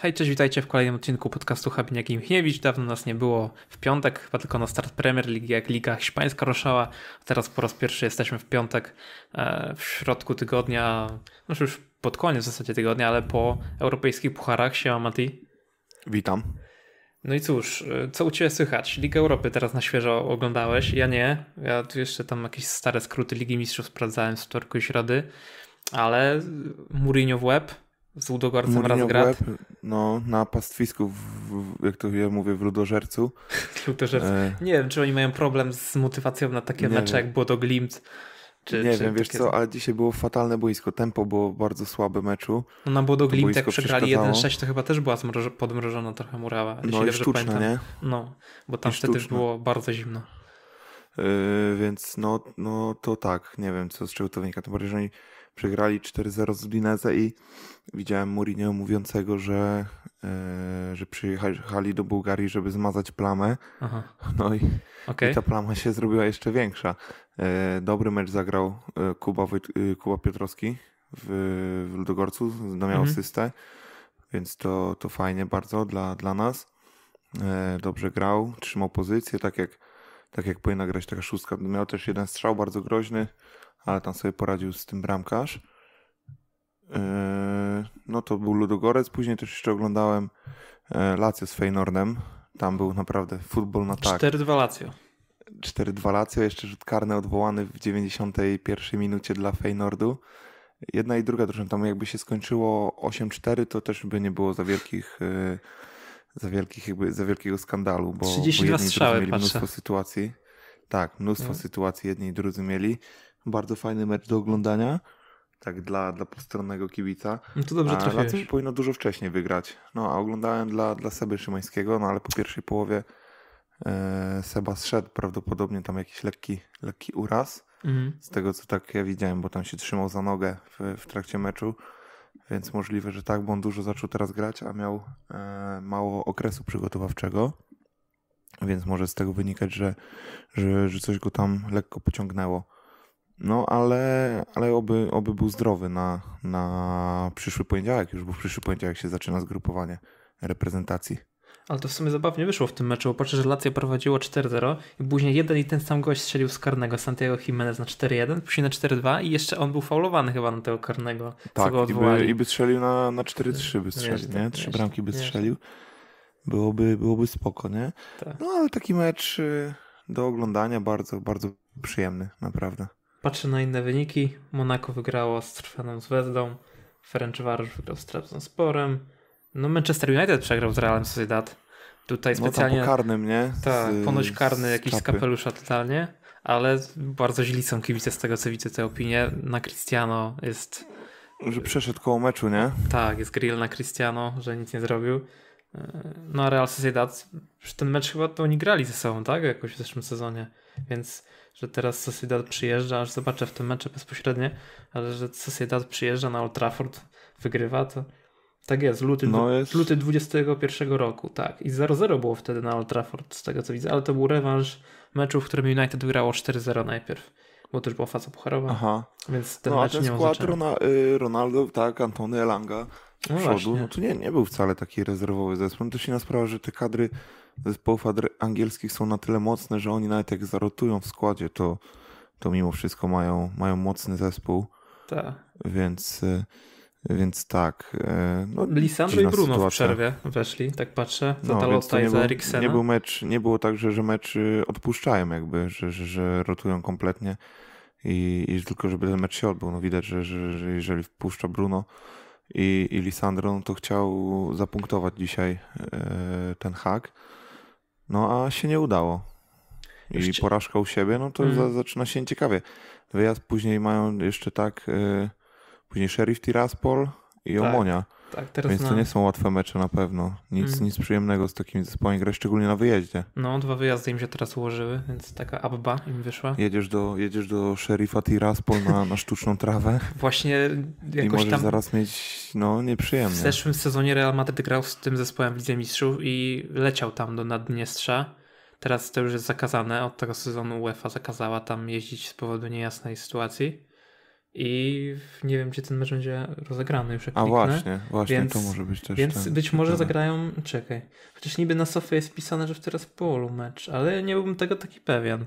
Hej, cześć, witajcie w kolejnym odcinku podcastu Habiniak Imchniewicz. Dawno nas nie było w piątek, chyba tylko na start Premier League, jak Liga Hiszpańska ruszała. Teraz po raz pierwszy jesteśmy w piątek, e, w środku tygodnia, no już pod koniec w zasadzie tygodnia, ale po europejskich pucharach. Siema Mati. Witam. No i cóż, e, co u Ciebie słychać? Ligę Europy teraz na świeżo oglądałeś, ja nie. Ja tu jeszcze tam jakieś stare skróty Ligi Mistrzów sprawdzałem z wtorku i środy, ale Mourinho w łeb z Ludogorcem raz gra. No, na pastwisku, w, jak to ja mówię, w ludożercu. ludożercu. E... Nie wiem, czy oni mają problem z motywacją na takie mecze, jak było do Glimt. Czy, nie czy wiem, wiesz takie... co, ale dzisiaj było fatalne boisko. Tempo było bardzo słabe meczu. No na Bodo Glimt, jak przegrali 1-6, to chyba też była podmrożona trochę murawa. No i sztuczna, pamiętam. nie? No, bo tam I wtedy sztuczna. było bardzo zimno. Yy, więc no, no to tak, nie wiem co z czego to wynika. To bardziej, że oni Przegrali 4-0 z Udinese i widziałem Mourinho mówiącego, że, e, że przyjechali do Bułgarii, żeby zmazać plamę. Aha. No i, okay. i, ta plama się zrobiła jeszcze większa. E, dobry mecz zagrał e, Kuba, Wojt, e, Kuba Piotrowski w, w Ludogorcu, no miał mhm. asystę, więc to, to fajnie bardzo dla, dla nas. E, dobrze grał, trzymał pozycję, tak jak tak jak powinna grać taka szóstka. Miał też jeden strzał bardzo groźny, ale tam sobie poradził z tym bramkarz. E, no to był Ludogorec, później też jeszcze oglądałem e, Lazio z Feynornem. Tam był naprawdę futbol na tak. 4-2 Lazio. 4-2 Lazio, jeszcze rzut karny odwołany w 91 minucie dla Feynordu. Jedna i druga drużyna, tam jakby się skończyło 8-4, to też by nie było za wielkich e, za, wielkich, jakby, za wielkiego skandalu, bo, 32 bo jedni strzały, mieli patrzę. mnóstwo sytuacji. Tak, mnóstwo no. sytuacji jedni i drudzy mieli. Bardzo fajny mecz do oglądania. Tak dla, dla postronnego kibica. No to dobrze trafiłeś. Lazio powinno dużo wcześniej wygrać. No a oglądałem dla, dla Seby Szymańskiego, no ale po pierwszej połowie e, Seba zszedł prawdopodobnie tam jakiś lekki, lekki uraz. Mhm. Z tego co tak ja widziałem, bo tam się trzymał za nogę w, w trakcie meczu. Więc możliwe, że tak, bo on dużo zaczął teraz grać, a miał e, mało okresu przygotowawczego. Więc może z tego wynikać, że, że, że coś go tam lekko pociągnęło. No, ale, ale oby, oby był zdrowy na, na przyszły poniedziałek już, bo w przyszły poniedziałek się zaczyna zgrupowanie reprezentacji. Ale to w sumie zabawnie wyszło w tym meczu, bo patrzę, że Lazio prowadziło 4-0 i później jeden i ten sam gość strzelił z karnego Santiago Jimenez na 4-1, później na 4-2 i jeszcze on był faulowany chyba na tego karnego, tak, co i by, i by strzelił na, na 4-3 by strzelił, tak, wiesz, nie? Trzy wiesz, bramki by strzelił. Byłoby, byłoby spoko, nie? Tak. No ale taki mecz y, do oglądania bardzo, bardzo przyjemny, naprawdę. Patrzę na inne wyniki. Monako wygrało z Trwaną Zvezdą, Ferencvaros wygrał z Sporem. no Manchester United przegrał z Realem Sociedad. Tutaj no, specjalnie... No po karnym, nie? Tak, ponoć karny z jakiś z kapelusza totalnie, ale bardzo źli są kibice z tego, co widzę te opinie. Na Cristiano jest... Że przeszedł koło meczu, nie? Tak, jest grill na Cristiano, że nic nie zrobił. No a Real Sociedad, ten mecz chyba to oni grali ze sobą, tak? Jakoś w zeszłym sezonie, więc że teraz Sociedad przyjeżdża, aż zobaczę w tym meczu bezpośrednio, ale że Sociedad przyjeżdża na Old Trafford, wygrywa, to tak jest, luty, no jest. luty 21 roku, tak. I 0-0 było wtedy na Old Trafford, z tego co widzę, ale to był rewanż meczu, w którym United wygrało 4-0 najpierw, bo to już była faza pucharowa, Aha. więc ten no, mecz a ten nie skład Rona, y, Ronaldo, tak, Antony Elanga, no przodu, właśnie. no to nie, nie był wcale taki rezerwowy zespół. No to się na sprawę, że te kadry zespołów angielskich są na tyle mocne, że oni nawet jak zarotują w składzie, to, to mimo wszystko mają, mają mocny zespół. Tak. Więc, e, więc tak. E, no, Lisandro i Bruno sytuacja. w przerwie weszli, tak patrzę, no, za no, Talota i za Eriksena. Nie, był mecz, nie było tak, że, że mecz e, odpuszczają jakby, że, że, że rotują kompletnie i, i tylko żeby ten mecz się odbył. No widać, że, że, że jeżeli wpuszcza Bruno, i, i Lisandro, no to chciał zapunktować dzisiaj e, ten hak. No a się nie udało. I jeszcze... porażka u siebie, no to mm. za, zaczyna się ciekawie. Wyjazd później mają jeszcze tak, y, później Sheriff Tiraspol i tak. Omonia. Tak, teraz Więc to nie są łatwe mecze na pewno. Nic, mm. nic przyjemnego z takimi zespołami grać, szczególnie na wyjeździe. No, dwa wyjazdy im się teraz ułożyły, więc taka abba im wyszła. Jedziesz do, jedziesz do szeryfa Tiraspol na, na sztuczną trawę. Właśnie jakoś I możesz tam... zaraz mieć, no, nieprzyjemne. W zeszłym sezonie Real Madrid grał z tym zespołem w Lidze Mistrzów i leciał tam do Naddniestrza. Teraz to już jest zakazane, od tego sezonu UEFA zakazała tam jeździć z powodu niejasnej sytuacji i nie wiem, gdzie ten mecz będzie rozegrany już jak A kliknę, właśnie, właśnie, więc, to może być też Więc ten, być może ten... zagrają, czekaj, chociaż niby na sofie jest pisane, że w teraz polu mecz, ale nie byłbym tego taki pewien,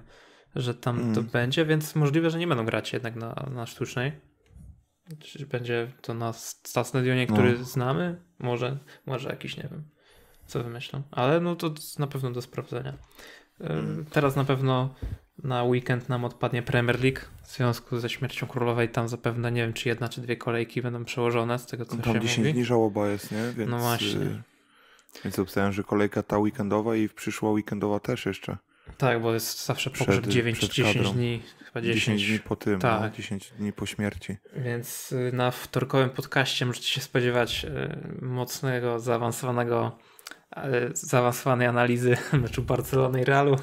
że tam mm. to będzie, więc możliwe, że nie będą grać jednak na, na sztucznej. Czy będzie to na, na stadionie, no. który no. znamy? Może, może jakiś, nie wiem, co wymyślą. Ale no to na pewno do sprawdzenia. E, mm. Teraz na pewno na weekend nam odpadnie Premier League w związku ze śmiercią królowej. Tam zapewne nie wiem, czy jedna, czy dwie kolejki będą przełożone z tego, co tam się 10 dni żałoba jest, nie? No więc, no właśnie. więc obstawiam, że kolejka ta weekendowa i przyszła weekendowa też jeszcze. Tak, bo jest zawsze pogrzeb 9 10 dni, chyba 10. 10 dni po tym, no, tak. no, 10 dni po śmierci. Więc y, na wtorkowym podcaście możecie się spodziewać y, mocnego, zaawansowanego zaawansowanej analizy meczu Barcelony i Realu.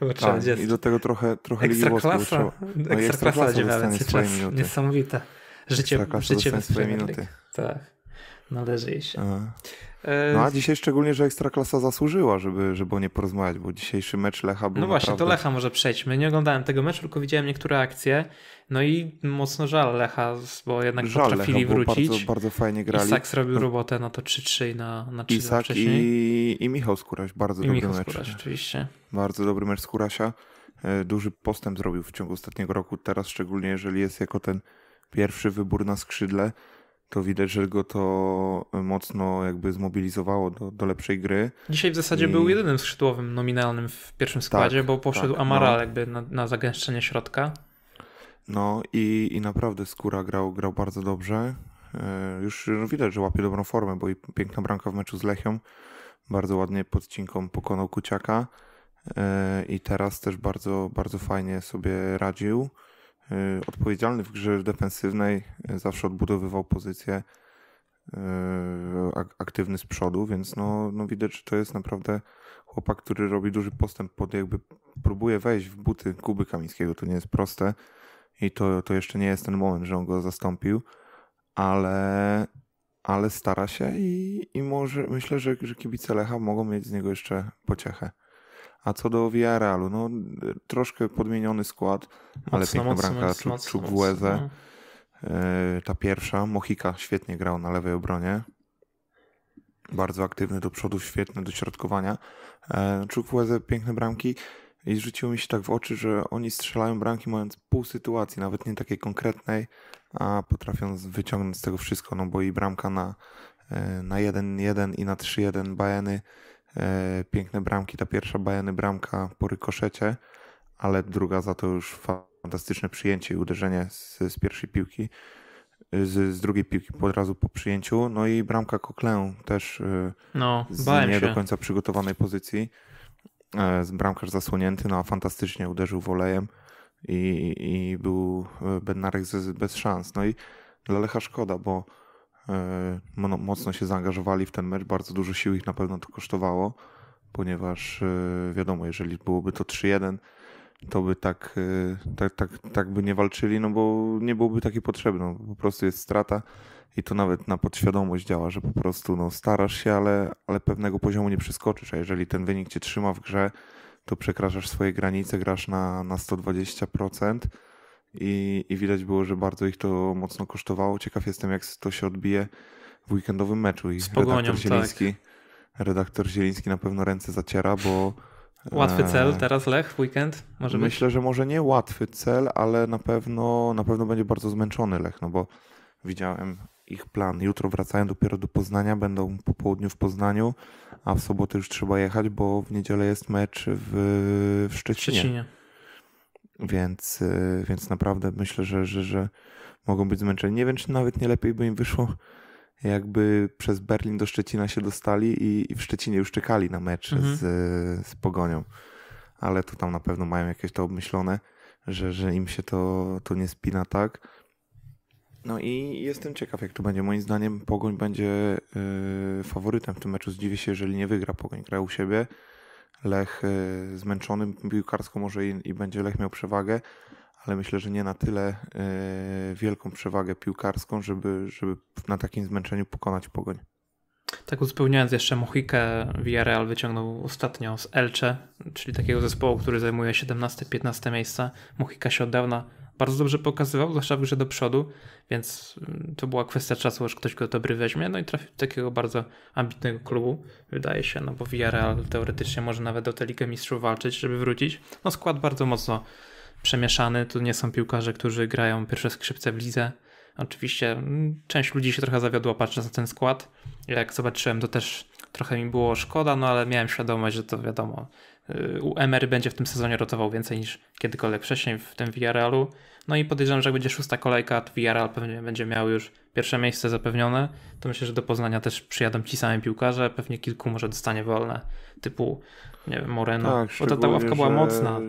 Bo tak, I do tego trochę, trochę ekstra Ligi klasa, trzeba... no ekstra klasa dziewięć czas minuty. niesamowite. Życie, życie bez minuty. Tak, należy jej się. Aha. E, no a dzisiaj szczególnie, że Ekstraklasa zasłużyła, żeby, żeby o nie porozmawiać, bo dzisiejszy mecz Lecha był No właśnie, naprawdę... to Lecha może przejdźmy. Nie oglądałem tego meczu, tylko widziałem niektóre akcje. No i mocno żal Lecha, bo jednak żal potrafili Lecha, wrócić. Bardzo, bardzo fajnie grali. Isak zrobił no. robotę na no to 3-3 i na, na 3 Isak wcześniej. I, i Michał Skuraś bardzo I dobry Michał mecz. oczywiście. Bardzo dobry mecz Skurasia. E, duży postęp zrobił w ciągu ostatniego roku, teraz szczególnie jeżeli jest jako ten pierwszy wybór na skrzydle to widać, że go to e, mocno jakby zmobilizowało do, do lepszej gry. Dzisiaj w zasadzie I... był jedynym skrzydłowym nominalnym w pierwszym tak, składzie, tak, bo poszedł tak, Amaral no. jakby na, na zagęszczenie środka. No i, i naprawdę Skóra grał, grał bardzo dobrze. E, już widać, że łapie dobrą formę, bo i piękna bramka w meczu z Lechią. Bardzo ładnie podcinką pokonał Kuciaka e, i teraz też bardzo, bardzo fajnie sobie radził. Y, odpowiedzialny w grze defensywnej, y, zawsze odbudowywał pozycję y, aktywny z przodu, więc no, no widać, że to jest naprawdę chłopak, który robi duży postęp pod jakby próbuje wejść w buty Kuby Kamińskiego, to nie jest proste i to, to jeszcze nie jest ten moment, że on go zastąpił, ale, ale stara się i, i może myślę, że, że kibice Lecha mogą mieć z niego jeszcze pociechę. A co do Villarrealu, no troszkę podmieniony skład, mocno, ale piękna mocno, bramka Czugweze. No. E, ta pierwsza. Mohika świetnie grał na lewej obronie. Bardzo aktywny do przodu, świetny do środkowania. E, Czugweze, piękne bramki. I rzuciło mi się tak w oczy, że oni strzelają bramki mając pół sytuacji, nawet nie takiej konkretnej, a potrafią wyciągnąć z tego wszystko, no bo i bramka na, e, na 1-1 i na 3-1 Bajeny E, piękne bramki. Ta pierwsza Bajany bramka po rykoszecie, ale druga za to już fantastyczne przyjęcie i uderzenie z, z pierwszej piłki, e, z, z drugiej piłki od razu po przyjęciu. No i bramka Koklę też e, no, z nie do końca przygotowanej pozycji. Z bramkarz zasłonięty, no a fantastycznie uderzył wolejem i, i był Bednarek bez szans. No i dla Lecha szkoda, bo E, mocno się zaangażowali w ten mecz, bardzo dużo sił ich na pewno to kosztowało, ponieważ e, wiadomo, jeżeli byłoby to 3-1, to by tak, e, tak, tak, tak by nie walczyli, no bo nie byłoby takiej potrzeby. No, po prostu jest strata i to nawet na podświadomość działa, że po prostu no, starasz się, ale, ale pewnego poziomu nie przeskoczysz, a jeżeli ten wynik cię trzyma w grze, to przekraczasz swoje granice, grasz na, na 120%, i, i widać było, że bardzo ich to mocno kosztowało. Ciekaw jestem, jak to się odbije w weekendowym meczu. I Z Pogonią, redaktor tak. Zieliński, tak. redaktor Zieliński na pewno ręce zaciera, bo Łatwy e, cel teraz Lech w weekend? Może Myślę, być? że może nie łatwy cel, ale na pewno, na pewno będzie bardzo zmęczony Lech, no bo widziałem ich plan. Jutro wracają dopiero do Poznania, będą po południu w Poznaniu, a w sobotę już trzeba jechać, bo w niedzielę jest mecz w, w Szczecinie. Szczecinie. Więc, y, więc naprawdę myślę, że, że, że mogą być zmęczeni. Nie wiem, czy nawet nie lepiej by im wyszło, jakby przez Berlin do Szczecina się dostali i, i w Szczecinie już czekali na mecz mhm. z, z Pogonią. Ale to tam na pewno mają jakieś to obmyślone, że, że im się to, to nie spina tak. No i jestem ciekaw, jak to będzie. Moim zdaniem Pogoń będzie yy, faworytem w tym meczu. Zdziwię się, jeżeli nie wygra Pogoń. Gra u siebie. Lech y, zmęczony piłkarsko może i, i będzie Lech miał przewagę, ale myślę, że nie na tyle y, wielką przewagę piłkarską, żeby, żeby na takim zmęczeniu pokonać pogoń. Tak uzupełniając jeszcze Mochikę, Villarreal wyciągnął ostatnio z Elche, czyli takiego zespołu, który zajmuje 17-15 miejsca. Mochika się od dawna bardzo dobrze pokazywał, zwłaszcza w grze do przodu, więc mm, to była kwestia czasu, aż ktoś go dobry weźmie, no i trafił do takiego bardzo ambitnego klubu, wydaje się, no bo Villarreal teoretycznie może nawet o tę Ligę Mistrzów walczyć, żeby wrócić. No skład bardzo mocno przemieszany, tu nie są piłkarze, którzy grają pierwsze skrzypce w lidze. Oczywiście mm, część ludzi się trochę zawiodła patrząc na ten skład. Jak zobaczyłem, to też trochę mi było szkoda, no ale miałem świadomość, że to wiadomo, Y, u Emery będzie w tym sezonie rotował więcej niż kiedykolwiek wcześniej w tym VRL-u. No i podejrzewam, że jak będzie szósta kolejka, to VRL pewnie będzie miał już pierwsze miejsce zapewnione. To myślę, że do Poznania też przyjadą ci sami piłkarze, pewnie kilku może dostanie wolne, typu nie wiem, Moreno, tak, bo ta, ta ławka była mocna.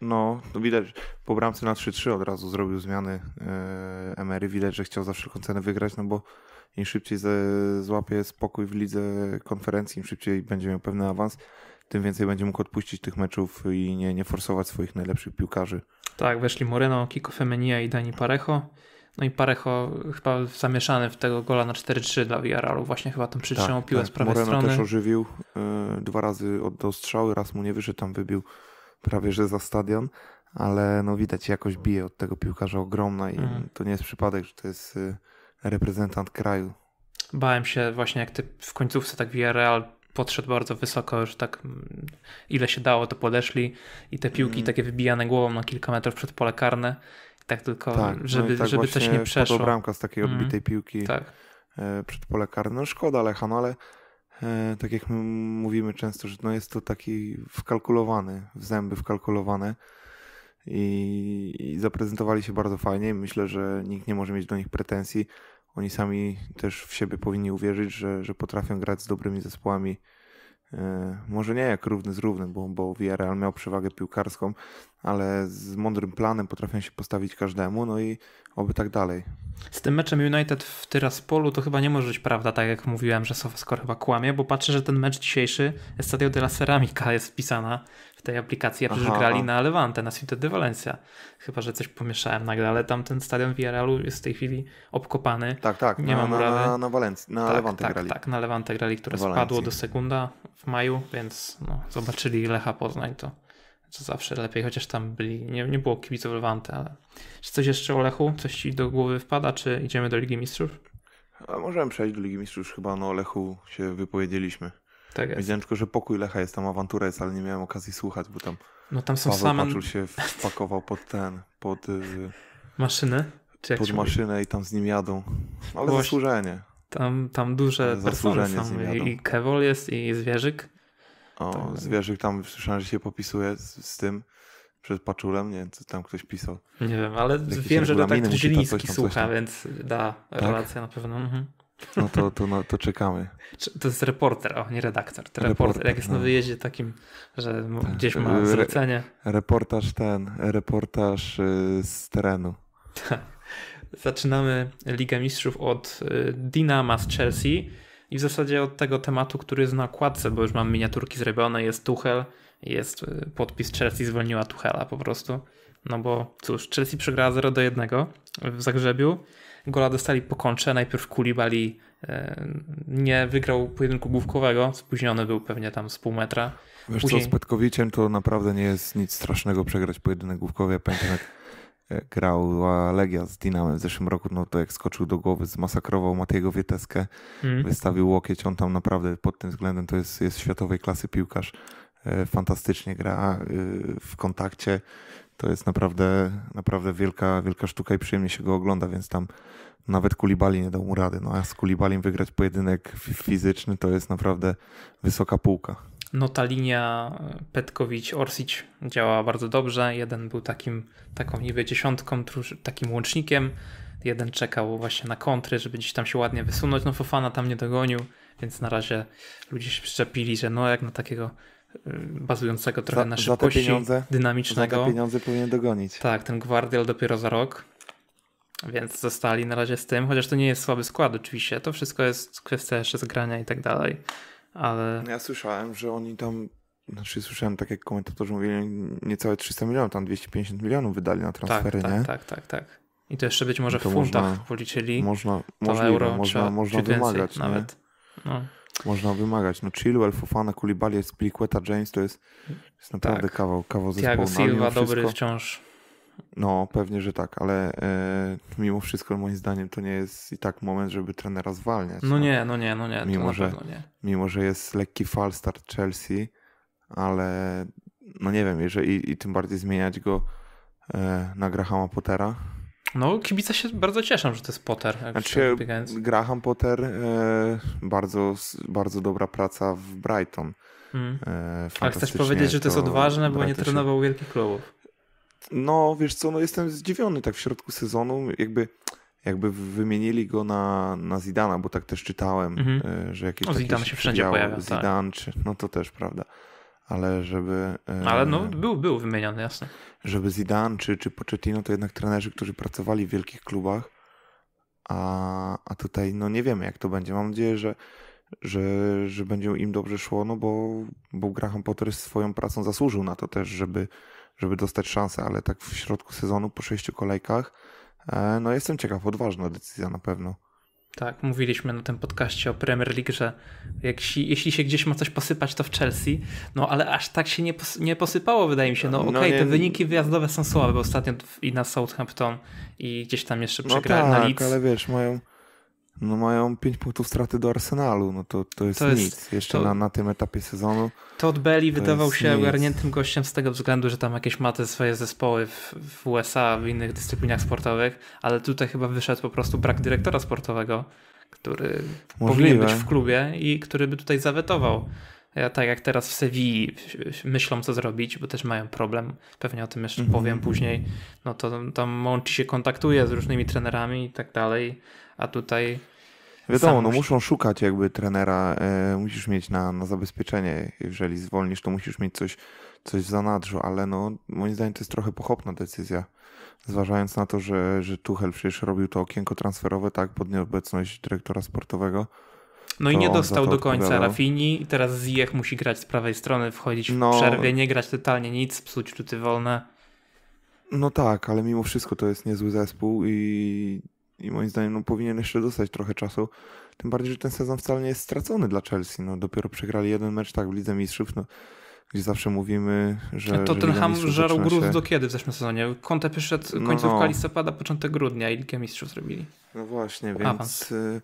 No, widać, po bramce na 3-3 od razu zrobił zmiany y, Emery, widać, że chciał za wszelką cenę wygrać, no bo im szybciej złapie spokój w lidze konferencji, im szybciej będzie miał pewny awans, tym więcej będzie mógł odpuścić tych meczów i nie, nie forsować swoich najlepszych piłkarzy. Tak, weszli Moreno, Kiko Femenia i Dani Parejo. No i Parejo chyba zamieszany w tego gola na 4-3 dla Villarrealu. Właśnie chyba tam przytrzymał tak, piłę tak. z prawej Moreno strony. też ożywił. E, dwa razy od dostrzały raz mu nie wyszedł, tam wybił prawie że za stadion. Ale no widać, jakoś bije od tego piłkarza ogromna i mm. to nie jest przypadek, że to jest e, reprezentant kraju. Bałem się właśnie, jak ty w końcówce tak Villarreal podszedł bardzo wysoko, że tak mm, ile się dało, to podeszli i te piłki mm. takie wybijane głową na kilka metrów przed pole karne. tak tylko, tak, no żeby, no tak żeby coś nie przeszło. bramka z takiej mhm. odbitej mm. piłki tak. E, przed pole karne. No szkoda Lecha, no ale e, tak jak my mówimy często, że no jest to taki wkalkulowany, w zęby wkalkulowany i, i zaprezentowali się bardzo fajnie. Myślę, że nikt nie może mieć do nich pretensji oni sami też w siebie powinni uwierzyć, że, że potrafią grać z dobrymi zespołami. E, może nie jak równy z równym, bo, bo Villarreal miał przewagę piłkarską, ale z mądrym planem potrafią się postawić każdemu, no i oby tak dalej. Z tym meczem United w Tyraspolu to chyba nie może być prawda, tak jak mówiłem, że SofaScore chyba kłamie, bo patrzę, że ten mecz dzisiejszy Estadio de la Ceramica jest wpisana tej aplikacji. Ja przecież aha, grali aha. na Levante, na Ciudad de Valencia. Chyba, że coś pomieszałem nagle, ale tam ten stadion VRL-u jest w tej chwili obkopany. Tak, tak. Nie na, ma murawy. Na, na, Walenc- na tak, Levante tak, grali. Tak, na Levante grali, które spadło do sekunda w maju, więc no, zobaczyli Lecha Poznań, to, to zawsze lepiej, chociaż tam byli, nie, nie było kibiców Levante, ale czy coś jeszcze o Lechu? Coś ci do głowy wpada, czy idziemy do Ligi Mistrzów? A możemy przejść do Ligi Mistrzów, chyba no, Olechu się wypowiedzieliśmy. Tak jest. Widziałem tylko, że pokój Lecha jest tam awantura jest, ale nie miałem okazji słuchać, bo tam no tam są Paweł same... Paczul się wpakował pod ten, pod... Y, maszynę? pod maszynę i tam z nim jadą. Ale Właśnie. zasłużenie. Tam, tam duże zasłużenie są. z nim jadą. I Kewol jest, i Zwierzyk. O, tak. Zwierzyk tam słyszałem, że się popisuje z, z tym przed paczulem, nie wiem, co tam ktoś pisał. Nie wiem, ale wiem, że to tak Zieliński słucha, więc da, tak? relacja na pewno. Mhm. No to, to, no, to czekamy. To jest reporter, o nie redaktor. To reporter, reporter jak jest no. na wyjeździe takim, że tak. gdzieś ma zlecenie. Re, reportaż ten, reportaż y, z terenu. Tak. Zaczynamy Ligę Mistrzów od y, Dinama z Chelsea i w zasadzie od tego tematu, który jest na okładce, bo już mam miniaturki zrobione, jest Tuchel, jest y, podpis Chelsea zwolniła Tuchela po prostu. No bo cóż, Chelsea przegrała 0 do 1 w Zagrzebiu. Gola dostali po kontrze, najpierw Kulibali e, nie wygrał pojedynku główkowego, spóźniony był pewnie tam z pół metra. Wiesz Później... co, z Petkowiciem to naprawdę nie jest nic strasznego przegrać pojedynek główkowy. Ja pamiętam jak e, grała Legia z Dinamem w zeszłym roku, no to jak skoczył do głowy, zmasakrował Matiego Wieteskę, mm. wystawił łokieć, on tam naprawdę pod tym względem to jest, jest światowej klasy piłkarz e, fantastycznie gra w kontakcie to jest naprawdę, naprawdę wielka, wielka sztuka i przyjemnie się go ogląda, więc tam nawet Kulibali nie dał mu rady. No a z Kulibalim wygrać pojedynek fizyczny to jest naprawdę wysoka półka. No ta linia Petkowicz-Orsic działała bardzo dobrze. Jeden był takim, taką niby dziesiątką, takim łącznikiem. Jeden czekał właśnie na kontry, żeby gdzieś tam się ładnie wysunąć. No Fofana tam nie dogonił, więc na razie ludzie się przyczepili, że no jak na takiego Y, bazującego trochę za, na szybkości, za pieniądze, dynamicznego. Za te pieniądze powinien dogonić. Tak, ten Guardiol dopiero za rok, więc zostali na razie z tym, chociaż to nie jest słaby skład oczywiście, to wszystko jest kwestia jeszcze zgrania i tak dalej, ale... Ja słyszałem, że oni tam, znaczy słyszałem tak jak komentatorzy mówili, niecałe 300 milionów, tam 250 milionów wydali na transfery, tak, nie? Tak, tak, tak, tak. I to jeszcze być no może w funtach można, policzyli. Można, to można, euro, można, można wymagać. Nawet. No. Można wymagać. No Chilwell, Fofana, Kulibali, Spiliqueta, James to jest, jest naprawdę tak. kawał, kawał zespołu. Tiago no, Silva dobry wciąż. No, pewnie, że tak, ale e, mimo wszystko moim zdaniem to nie jest i tak moment, żeby trenera zwalniać. No, no. nie, no nie, no nie. Mimo, że, nie. mimo, że jest lekki falstart Chelsea, ale no nie wiem, jeżeli i, i tym bardziej zmieniać go e, na Grahama Pottera, no, kibice się bardzo cieszą, że to jest Potter. Znaczy, Graham Potter, e, bardzo, bardzo dobra praca w Brighton. A hmm. E, chcesz powiedzieć, że to jest odważne, bo nie trenował wielkich klubów. No, wiesz co, no jestem zdziwiony tak w środku sezonu, jakby jakby wymienili go na, na Zidana, bo tak też czytałem, mm -hmm. że jakieś o, Zidane się wszędzie pojawia. Zidan, tak. czy, no to też prawda ale żeby... E, ale no, był, był wymieniony, jasne. Żeby Zidane czy, czy Pochettino to jednak trenerzy, którzy pracowali w wielkich klubach, a, a tutaj no nie wiemy jak to będzie. Mam nadzieję, że, że, że będzie im dobrze szło, no bo, bo Graham Potter swoją pracą zasłużył na to też, żeby, żeby dostać szansę, ale tak w środku sezonu po sześciu kolejkach, e, no jestem ciekaw, odważna decyzja na pewno. Tak, mówiliśmy na tym podcaście o Premier League, że jak jeśli się gdzieś ma coś posypać, to w Chelsea, no ale aż tak się nie, pos nie posypało, wydaje mi się. No, no okej, okay, te wyniki wyjazdowe są słabe, bo ostatnio i na Southampton i gdzieś tam jeszcze no przegrali no tak, na Leeds. ale wiesz, mają no mają 5 punktów straty do Arsenalu, no to, to jest, to nic. Jeszcze to, na, na tym etapie sezonu. Todd Belli to wydawał się ogarniętym gościem z tego względu, że tam jakieś ma te swoje zespoły w, w USA, w innych dyscyplinach sportowych, ale tutaj chyba wyszedł po prostu brak dyrektora sportowego, który Możliwe. powinien być w klubie i który by tutaj zawetował E, tak jak teraz w Sewilli myślą co zrobić, bo też mają problem, pewnie o tym jeszcze mm -hmm. powiem później, no to tam Monchi się kontaktuje z różnymi trenerami i tak dalej, a tutaj... Wiadomo, no muszą szukać jakby trenera, e, musisz mieć na, na zabezpieczenie, jeżeli zwolnisz, to musisz mieć coś, coś w zanadrzu, ale no moim zdaniem to jest trochę pochopna decyzja, zważając na to, że, że Tuchel przecież robił to okienko transferowe, tak, pod nieobecność dyrektora sportowego, no i nie dostał do końca Rafini teraz Ziyech musi grać z prawej strony, wchodzić w no. przerwie, nie grać totalnie nic, psuć rzuty wolne. No tak, ale mimo wszystko to jest niezły zespół i, i moim zdaniem no, powinien jeszcze dostać trochę czasu. Tym bardziej, że ten sezon wcale nie jest stracony dla Chelsea. No, dopiero przegrali jeden mecz tak w Lidze Mistrzów, no, gdzie zawsze mówimy, że. To ten Ham żarł gruz się... do kiedy w zeszłym sezonie? Konta przyszedł końcówka no. listopada, początek grudnia i Ligę Mistrzów zrobili. No właśnie, więc. Awans. Y,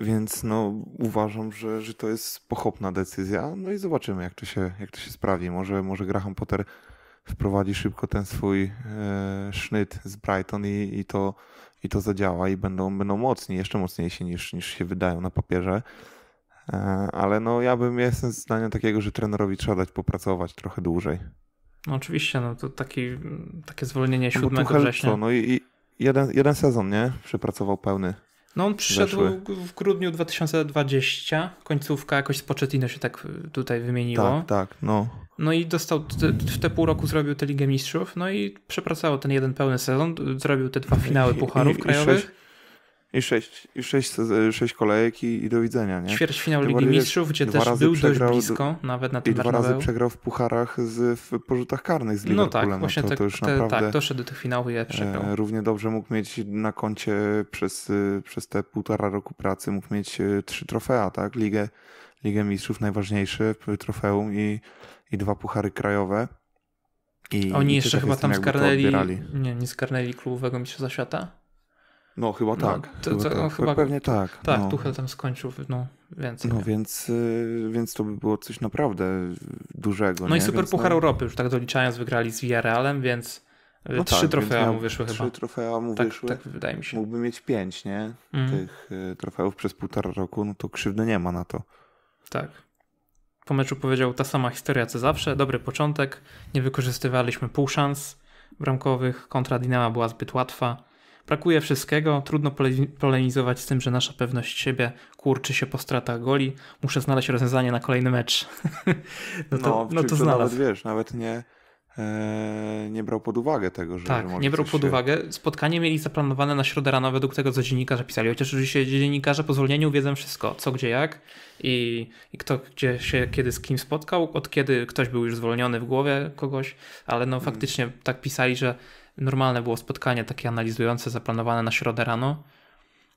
więc no, uważam, że, że to jest pochopna decyzja. No i zobaczymy, jak to się, jak to się sprawi. Może, może Graham Potter wprowadzi szybko ten swój e, sznyt z Brighton i, i, to, i to zadziała i będą, będą mocni, jeszcze mocniejsi niż, niż się wydają na papierze. E, ale no, ja bym jestem zdania takiego, że trenerowi trzeba dać popracować trochę dłużej. No oczywiście, no to taki, takie zwolnienie 7 no, września. Co, no i, i jeden, jeden sezon, nie? Przepracował pełny. No on przyszedł weszły. w grudniu 2020, końcówka, jakoś z Poczetino się tak y, tutaj wymieniło. Tak, tak, no. No i dostał, te, w te pół roku zrobił tę Ligę Mistrzów, no i przepracował ten jeden pełny sezon, zrobił te dwa finały pucharów I, i, krajowych. I sześć i sześć, i sześć, e, sześć kolejek i, i do widzenia. Nie? finał Ligi bardziej, Mistrzów, gdzie też był dość blisko, nawet na tym I dwa Bernabeu. razy przegrał w pucharach z, w porzutach karnych z Liverpoolem. No tak, właśnie to, te, to już te, tak, doszedł do tych finałów i je e, przegrał. E, równie dobrze mógł mieć na koncie przez, e, przez te półtora roku pracy, mógł mieć trzy trofea, tak? Ligę, Ligę Mistrzów, najważniejsze, trofeum i, i dwa puchary krajowe. I, Oni i jeszcze tak chyba tam skarnęli, nie, nie skarnęli klubowego mistrza świata? No chyba no, tak. No, to, chyba, to, no, tak. No, chyba, Pewnie tak. Tak, no. Tuchel tam skończył no, więcej. No więc, y, więc to by było coś naprawdę dużego. No nie? i Super więc no Puchar no... Europy już tak doliczając wygrali z Villarrealem, więc y, no trzy tak, trofea mu wyszły trzy chyba. Trzy trofea mu tak, wyszły. Tak wydaje mi się. Mógłby mieć pięć, nie? Mm. Tych y, trofeów przez półtora roku, no to krzywdy nie ma na to. Tak. Po meczu powiedział ta sama historia co zawsze, dobry początek, nie wykorzystywaliśmy pół szans bramkowych, kontra Dinama była zbyt łatwa, Brakuje wszystkiego, trudno polemizować z tym, że nasza pewność siebie kurczy się po stratach goli. Muszę znaleźć rozwiązanie na kolejny mecz. no to, no, no to znalazł. Nawet, wiesz, nawet nie, e, nie brał pod uwagę tego, że. Tak, nie brał pod się... uwagę. Spotkanie mieli zaplanowane na środę rano według tego, co dziennikarze pisali. Chociaż oczywiście dziennikarze po zwolnieniu wiedzą wszystko, co, gdzie, jak i, i kto gdzie się kiedy z kim spotkał, od kiedy ktoś był już zwolniony w głowie kogoś, ale no mhm. faktycznie hmm. tak pisali, że normalne było spotkanie takie analizujące, zaplanowane na środę rano.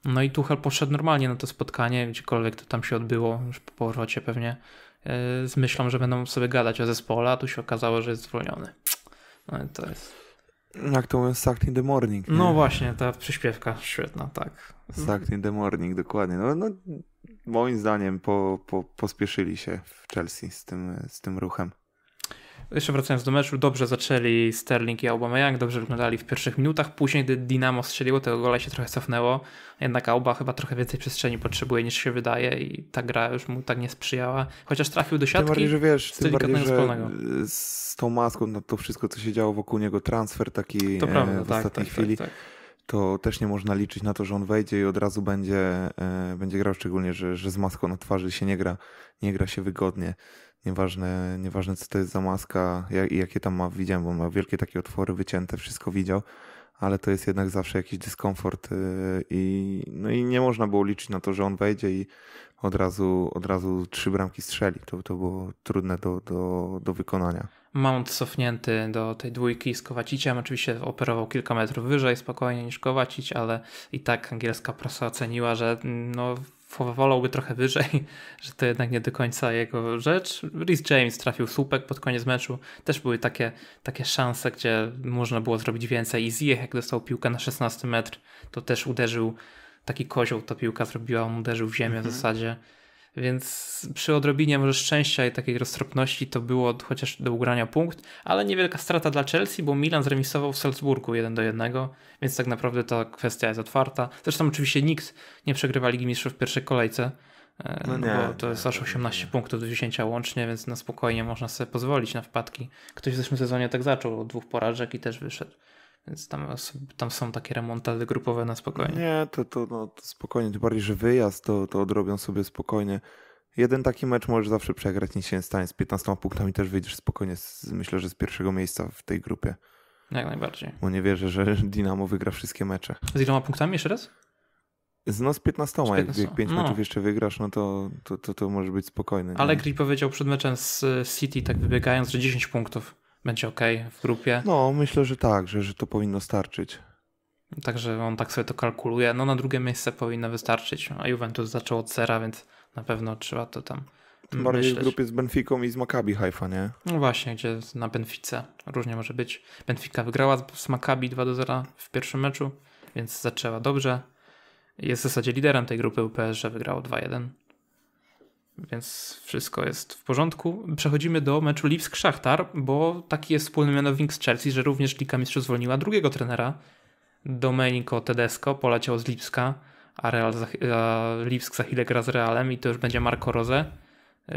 No i Tuchel poszedł normalnie na to spotkanie, gdziekolwiek to tam się odbyło, już po powrocie pewnie, e, z myślą, że będą sobie gadać o zespole, a tu się okazało, że jest zwolniony. No i to jest... Jak to mówią, Sucked in the Morning. Nie? No właśnie, ta przyśpiewka świetna, tak. Sucked in the Morning, dokładnie. No, no moim zdaniem po, po, pospieszyli się w Chelsea z tym, z tym ruchem jeszcze wracając do meczu, dobrze zaczęli Sterling i Aubameyang, dobrze wyglądali w pierwszych minutach, później gdy Dinamo strzeliło, tego gola się trochę cofnęło, jednak Auba chyba trochę więcej przestrzeni potrzebuje niż się wydaje i ta gra już mu tak nie sprzyjała, chociaż trafił do siatki tym bardziej, że wiesz, z tym bardziej, że z tą maską, no to wszystko co się działo wokół niego, transfer taki to e, prawda, w tak, ostatniej tak, chwili. Tak, tak, to też nie można liczyć na to, że on wejdzie i od razu będzie, e, będzie grał, szczególnie, że, że z maską na twarzy się nie gra, nie gra się wygodnie. Nieważne, nieważne co to jest za maska i jakie tam ma, widziałem, bo ma wielkie takie otwory wycięte, wszystko widział, ale to jest jednak zawsze jakiś dyskomfort y, i, no i nie można było liczyć na to, że on wejdzie i od razu, od razu trzy bramki strzeli. To, to było trudne do, do, do wykonania. Mount cofnięty do tej dwójki z Kowaciciem. Oczywiście operował kilka metrów wyżej spokojnie niż Kowacic, ale i tak angielska prasa oceniła, że mm, no, wolałby trochę wyżej, że to jednak nie do końca jego rzecz. Rhys James trafił słupek pod koniec meczu. Też były takie, takie szanse, gdzie można było zrobić więcej. I Ziyech, jak dostał piłkę na 16 metr, to też uderzył taki kozioł, ta piłka zrobiła, on uderzył w ziemię w mhm. zasadzie. Więc przy odrobinie może szczęścia i takiej roztropności to było chociaż do ugrania punkt, ale niewielka strata dla Chelsea, bo Milan zremisował w Salzburgu 1 do 1, więc tak naprawdę ta kwestia jest otwarta. Zresztą oczywiście nikt nie przegrywa Ligi Mistrzów w pierwszej kolejce, e, no, no nie, bo to jest aż 18 punktów do 10 łącznie, więc na spokojnie można sobie pozwolić na wpadki. Ktoś w zeszłym sezonie tak zaczął od dwóch porażek i też wyszedł. Więc tam, tam są takie remontady grupowe na spokojnie. Nie, to, to, no, to spokojnie, tym bardziej, że wyjazd to, to odrobią sobie spokojnie. Jeden taki mecz możesz zawsze przegrać, nic się nie stanie. Z 15 punktami też wyjdziesz spokojnie, z, myślę, że z pierwszego miejsca w tej grupie. Jak najbardziej. Bo nie wierzę, że Dinamo wygra wszystkie mecze. Z iloma punktami jeszcze raz? No z 15, z 15. jak 5 no. meczów jeszcze wygrasz, no to, to, to, to może być spokojny. Ale Gri powiedział przed meczem z City, tak wybiegając, że 10 punktów będzie ok w grupie. No, myślę, że tak, że, że to powinno starczyć. Także on tak sobie to kalkuluje. No na drugie miejsce powinno wystarczyć. A Juventus zaczął od zera, więc na pewno trzeba to tam Tym bardziej myśleć. w grupie z Benfiką i z Maccabi Haifa, nie? No właśnie, gdzie na Benfice różnie może być. Benfica wygrała z Maccabi 2 do 0 w pierwszym meczu, więc zaczęła dobrze. Jest w zasadzie liderem tej grupy UPS, że wygrało 2-1 więc wszystko jest w porządku. Przechodzimy do meczu Lipsk-Szachtar, bo taki jest wspólny mianownik z Chelsea, że również Liga Mistrzów zwolniła drugiego trenera, Domenico Tedesco, poleciał z Lipska, a Real za, a Lipsk za chwilę gra z Realem i to już będzie Marco Rose.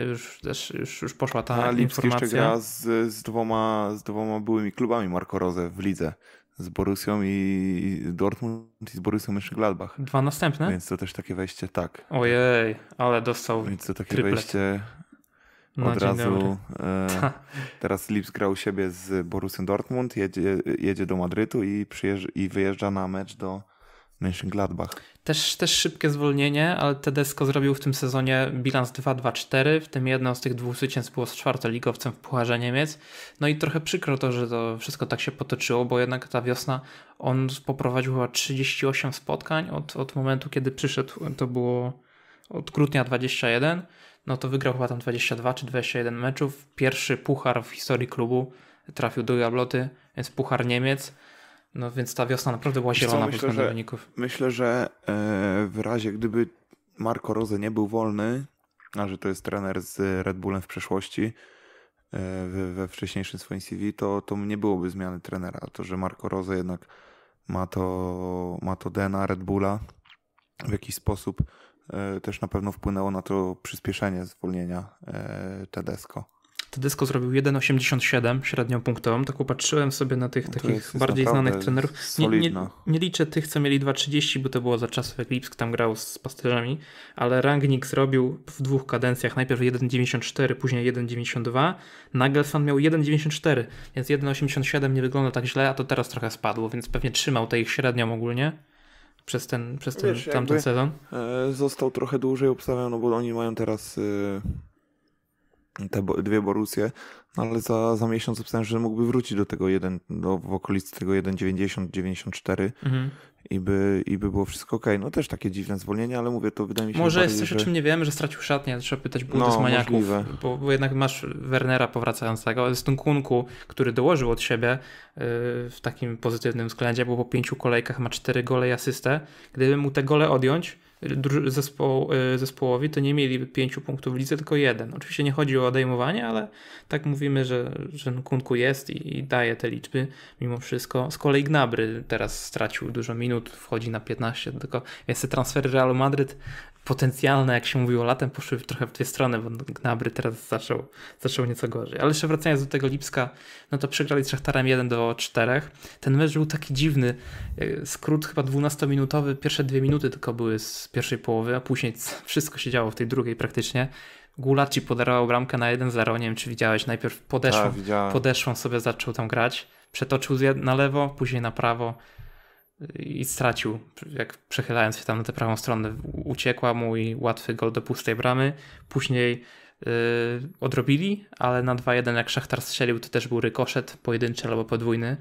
Już, też, już, już poszła ta a Lipsk informacja. Lipsk jeszcze gra z, z, dwoma, z dwoma byłymi klubami Marco Rose w lidze z Borusją i Dortmund i z Borusją Mönchengladbach. Dwa następne? Więc to też takie wejście, tak. Ojej, ale dostał Więc to takie triplet. wejście od razu. E, teraz Lips grał u siebie z Borusją Dortmund, jedzie, jedzie do Madrytu i, przyjeżdż, i wyjeżdża na mecz do Mönchengladbach. Też, też szybkie zwolnienie, ale Tedesco zrobił w tym sezonie bilans 2-2-4, w tym jedno z tych dwóch zwycięstw było z czwartoligowcem w Pucharze Niemiec. No i trochę przykro to, że to wszystko tak się potoczyło, bo jednak ta wiosna on poprowadził chyba 38 spotkań od, od momentu, kiedy przyszedł, to było od grudnia 21, no to wygrał chyba tam 22 czy 21 meczów. Pierwszy puchar w historii klubu trafił do Jabloty, więc puchar Niemiec. No więc ta wiosna naprawdę była zielona myślę, względem że, wyników. Myślę, że e, w razie gdyby Marco Rose nie był wolny, a że to jest trener z Red Bullem w przeszłości, e, we wcześniejszym swoim CV, to, to nie byłoby zmiany trenera. To, że Marco Rose jednak ma to, ma to DNA Red Bulla w jakiś sposób e, też na pewno wpłynęło na to przyspieszenie zwolnienia Tedesco. Tedesco zrobił 1,87 średnią punktową. Tak popatrzyłem sobie na tych no takich jest, bardziej jest znanych trenerów. Nie, nie, nie, liczę tych, co mieli 2,30, bo to było za czasów, jak Lipsk tam grał z pasterzami, ale Rangnick zrobił w dwóch kadencjach najpierw 1,94, później 1,92. Nagelsmann miał 1,94, więc 1,87 nie wygląda tak źle, a to teraz trochę spadło, więc pewnie trzymał tę ich średnią ogólnie przez ten, przez ten Wiesz, tamten sezon? E, został trochę dłużej obstawiony, no bo oni mają teraz y, te dwie Borusje, no ale za, za miesiąc obstawiam, że mógłby wrócić do tego jeden, do, w okolicy tego 1,90-94 mhm. i, by, i by było wszystko ok. No też takie dziwne zwolnienie, ale mówię, to wydaje mi się... Może jest coś, że... o czym nie wiemy, że stracił szatnię, trzeba pytać Bundesmaniaków, no, bo, bo jednak masz Wernera powracającego, z Kunku, który dołożył od siebie y, w takim pozytywnym względzie, bo po pięciu kolejkach ma cztery gole i asystę. Gdyby mu te gole odjąć, zespoł, y, zespołowi, to nie mieli pięciu punktów w lidze, tylko jeden. Oczywiście nie chodzi o odejmowanie, ale tak mówimy, że, że no, Kunku jest i, i daje te liczby mimo wszystko. Z kolei Gnabry teraz stracił dużo minut, wchodzi na 15, tylko więc te transfery Realu Madryt potencjalne, jak się mówiło latem, poszły trochę w dwie strony, bo Gnabry teraz zaczął, zaczął nieco gorzej. Ale jeszcze wracając do tego Lipska, no to przegrali z Szachtarem 1 do 4. Ten mecz był taki dziwny, e, skrót chyba 12-minutowy, pierwsze dwie minuty tylko były z pierwszej połowy, a później wszystko się działo w tej drugiej praktycznie. Gulaci podarował bramkę na 1-0, nie wiem czy widziałeś, najpierw podeszłą, Ta, podeszłą sobie zaczął tam grać, przetoczył na lewo, później na prawo, i stracił, jak przechylając się tam na tę prawą stronę, uciekła mu i łatwy gol do pustej bramy. Później yy, odrobili, ale na 2-1 jak Szachtar strzelił, to też był rykoszet pojedynczy albo podwójny,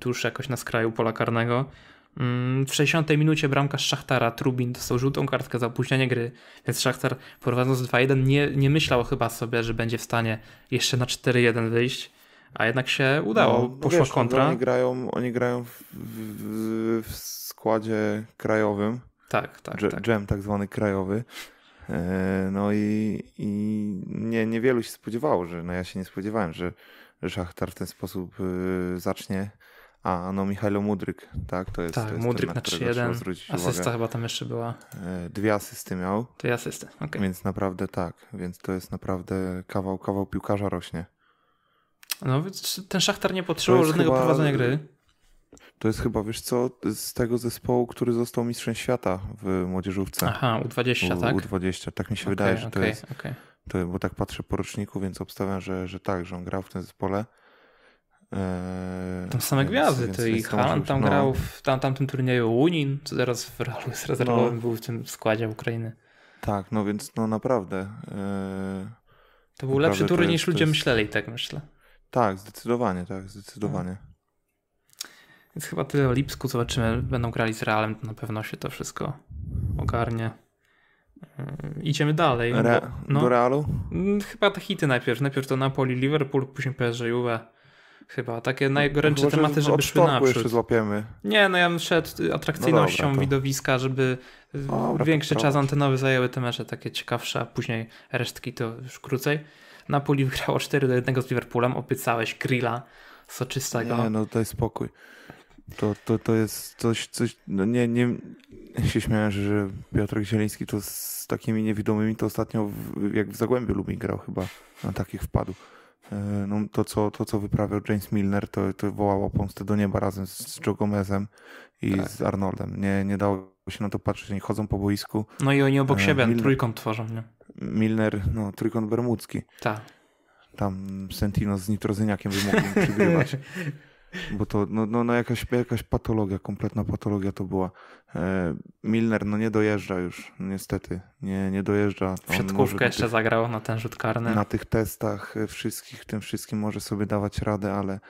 tuż jakoś na skraju pola karnego. Mm, w 60 minucie bramka Szachtara Trubin dostał żółtą kartkę za opóźnienie gry, więc Szachtar prowadząc 2-1 nie, nie myślał chyba sobie, że będzie w stanie jeszcze na 4-1 wyjść a jednak się udało, no, no poszła wiesz, no, kontra. Oni grają, oni grają w, w, w składzie krajowym. Tak, tak. Dż, tak. Dżem tak zwany krajowy. E, no i, i nie, niewielu się spodziewało, że no ja się nie spodziewałem, że, że Szachtar w ten sposób e, zacznie. A no Michał Mudryk, tak? To jest, tak, to jest Mudryk ten, na 3-1. Asysta uwagę. chyba tam jeszcze była. E, dwie asysty miał. Dwie asysty, okej. Okay. Więc naprawdę tak, więc to jest naprawdę kawał, kawał piłkarza rośnie. No więc ten szachtar nie potrzebował żadnego chyba, prowadzenia gry. To jest chyba, wiesz co, z tego zespołu, który został mistrzem świata w młodzieżówce. Aha, U20, tak? U20, tak mi się okay, wydaje, że okay, to jest. Okay. To, bo tak patrzę po roczniku, więc obstawiam, że, że tak, że on grał w tym zespole. Eee, tam same więc, gwiazdy, więc, to i Haaland tam no. grał w tam, tamtym turnieju Unin, co teraz w realu z rezerwowym, no. był w tym składzie Ukrainy. Tak, no więc no naprawdę. Eee, to był naprawdę lepszy turniej niż ludzie jest... myśleli, tak myślę. Tak, zdecydowanie, tak, zdecydowanie. Hmm. Więc chyba tyle o Lipsku. Zobaczymy, będą grali z Realem, to na pewno się to wszystko ogarnie. Yy, idziemy dalej. Re bo, no, do Realu? Mm, chyba te hity najpierw. Najpierw to Napoli, Liverpool, później PSG, Juve. Chyba takie najgorętsze no, tematy, żeby szły naprzód. złapiemy. Nie, no ja bym szedł atrakcyjnością no dobra, widowiska, żeby y, dobra, większy czas antenowy zajęły te mecze takie ciekawsze, a później resztki to już krócej. Napoli wygrało 4 do 1 z Liverpoolem, opiecałeś grilla soczystego. Nie, no daj spokój. To, to, to jest coś, coś, no nie, nie, się śmiałem, że Piotr Zieliński to z takimi niewidomymi to ostatnio w, jak w Zagłębiu Lubin grał chyba, na takich wpadł. E, no, to, co, to, co wyprawiał James Milner, to, to wołało pomstę do nieba razem z Joe Gomezem i tak. z Arnoldem. Nie, nie dało się na to patrzeć, oni chodzą po boisku. No i oni obok e, siebie Milner... trójką tworzą, nie? Milner, no, trójkąt bermudzki. Tak. Tam Sentino z nitrozyniakiem by przygrywać. Bo to no, no, no jakaś, jakaś patologia, kompletna patologia to była. E, Milner no nie dojeżdża już, niestety. Nie, nie dojeżdża. W siatkówkę jeszcze tych, zagrał na ten rzut karny. Na tych testach e, wszystkich, tym wszystkim może sobie dawać radę, ale,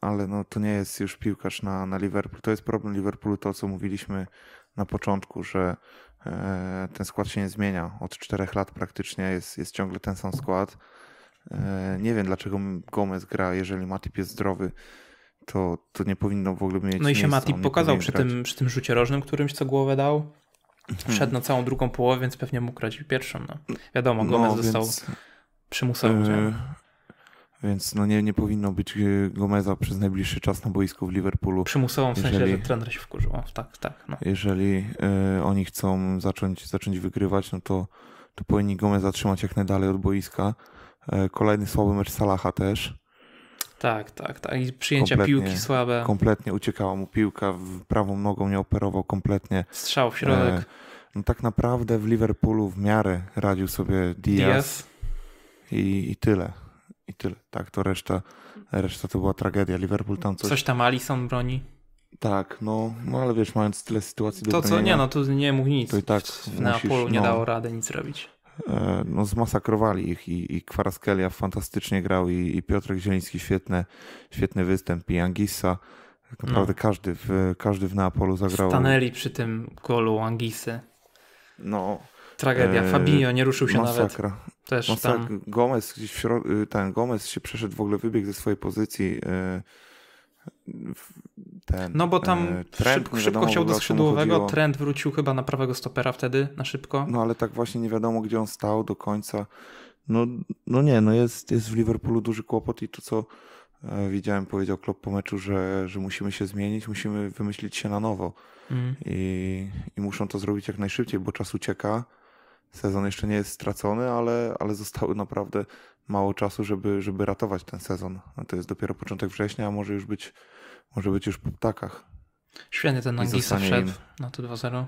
ale no, to nie jest już piłkarz na, na Liverpool. To jest problem Liverpoolu, to co mówiliśmy na początku, że E, ten skład się nie zmienia. Od czterech lat praktycznie jest, jest ciągle ten sam skład. E, nie wiem, dlaczego Gomez gra, jeżeli Matip jest zdrowy, to, to nie powinno w ogóle mieć No i się miejsca. Matip pokazał przy tym, przy tym rzucie rożnym, którymś co głowę dał. Mhm. Wszedł na całą drugą połowę, więc pewnie mógł grać pierwszą. No. Wiadomo, Gomez no, został więc... przymusowy. E, yy, więc no nie, nie powinno być y, Gomeza przez najbliższy czas na boisku w Liverpoolu. Przymusową w jeżeli, sensie, że trener się wkurzył. O, tak, tak. No. Jeżeli y, oni chcą zacząć, zacząć wygrywać, no to, to powinni Gomez zatrzymać jak najdalej od boiska. Y, kolejny słaby mecz Salaha też. Tak, tak, tak. I przyjęcia kompletnie, piłki słabe. Kompletnie uciekała mu piłka, prawą nogą nie operował kompletnie. Strzał w środek. E, no tak naprawdę w Liverpoolu w miarę radził sobie Diaz. Diaz. I, I tyle i tyle. Tak, to reszta, reszta to była tragedia. Liverpool tam coś... Coś tam Alisson broni. Tak, no, no ale wiesz, mając tyle sytuacji to do To co, nie, no to nie mógł nic. To i tak w Neapolu nie no, dało rady nic robić. E, no zmasakrowali ich i, i Kwaraskelia fantastycznie grał i, i Piotrek Zieliński świetny, świetny występ i Angisa. Tak naprawdę no. każdy, w, każdy w Neapolu zagrał. Stanęli przy tym golu Angisy. No. Tragedia. E, Fabinho nie ruszył się masakra. nawet. Też tam... Tak, Gomez, gdzieś w środ... Y, ten Gomez się przeszedł, w ogóle wybiegł ze swojej pozycji. Y, ten, no bo tam y, trend, szybko, wiadomo, chciał do skrzydłowego, trend wrócił chyba na prawego stopera wtedy, na szybko. No ale tak właśnie nie wiadomo, gdzie on stał do końca. No, no nie, no jest, jest w Liverpoolu duży kłopot i to co e, widziałem, powiedział Klopp po meczu, że, że musimy się zmienić, musimy wymyślić się na nowo. Mm. I, I muszą to zrobić jak najszybciej, bo czas ucieka Sezon jeszcze nie jest stracony, ale, ale zostały naprawdę mało czasu, żeby, żeby ratować ten sezon. No to jest dopiero początek września, a może już być, może być już po ptakach. Świetnie ten Angisa wszedł im, na to 2-0.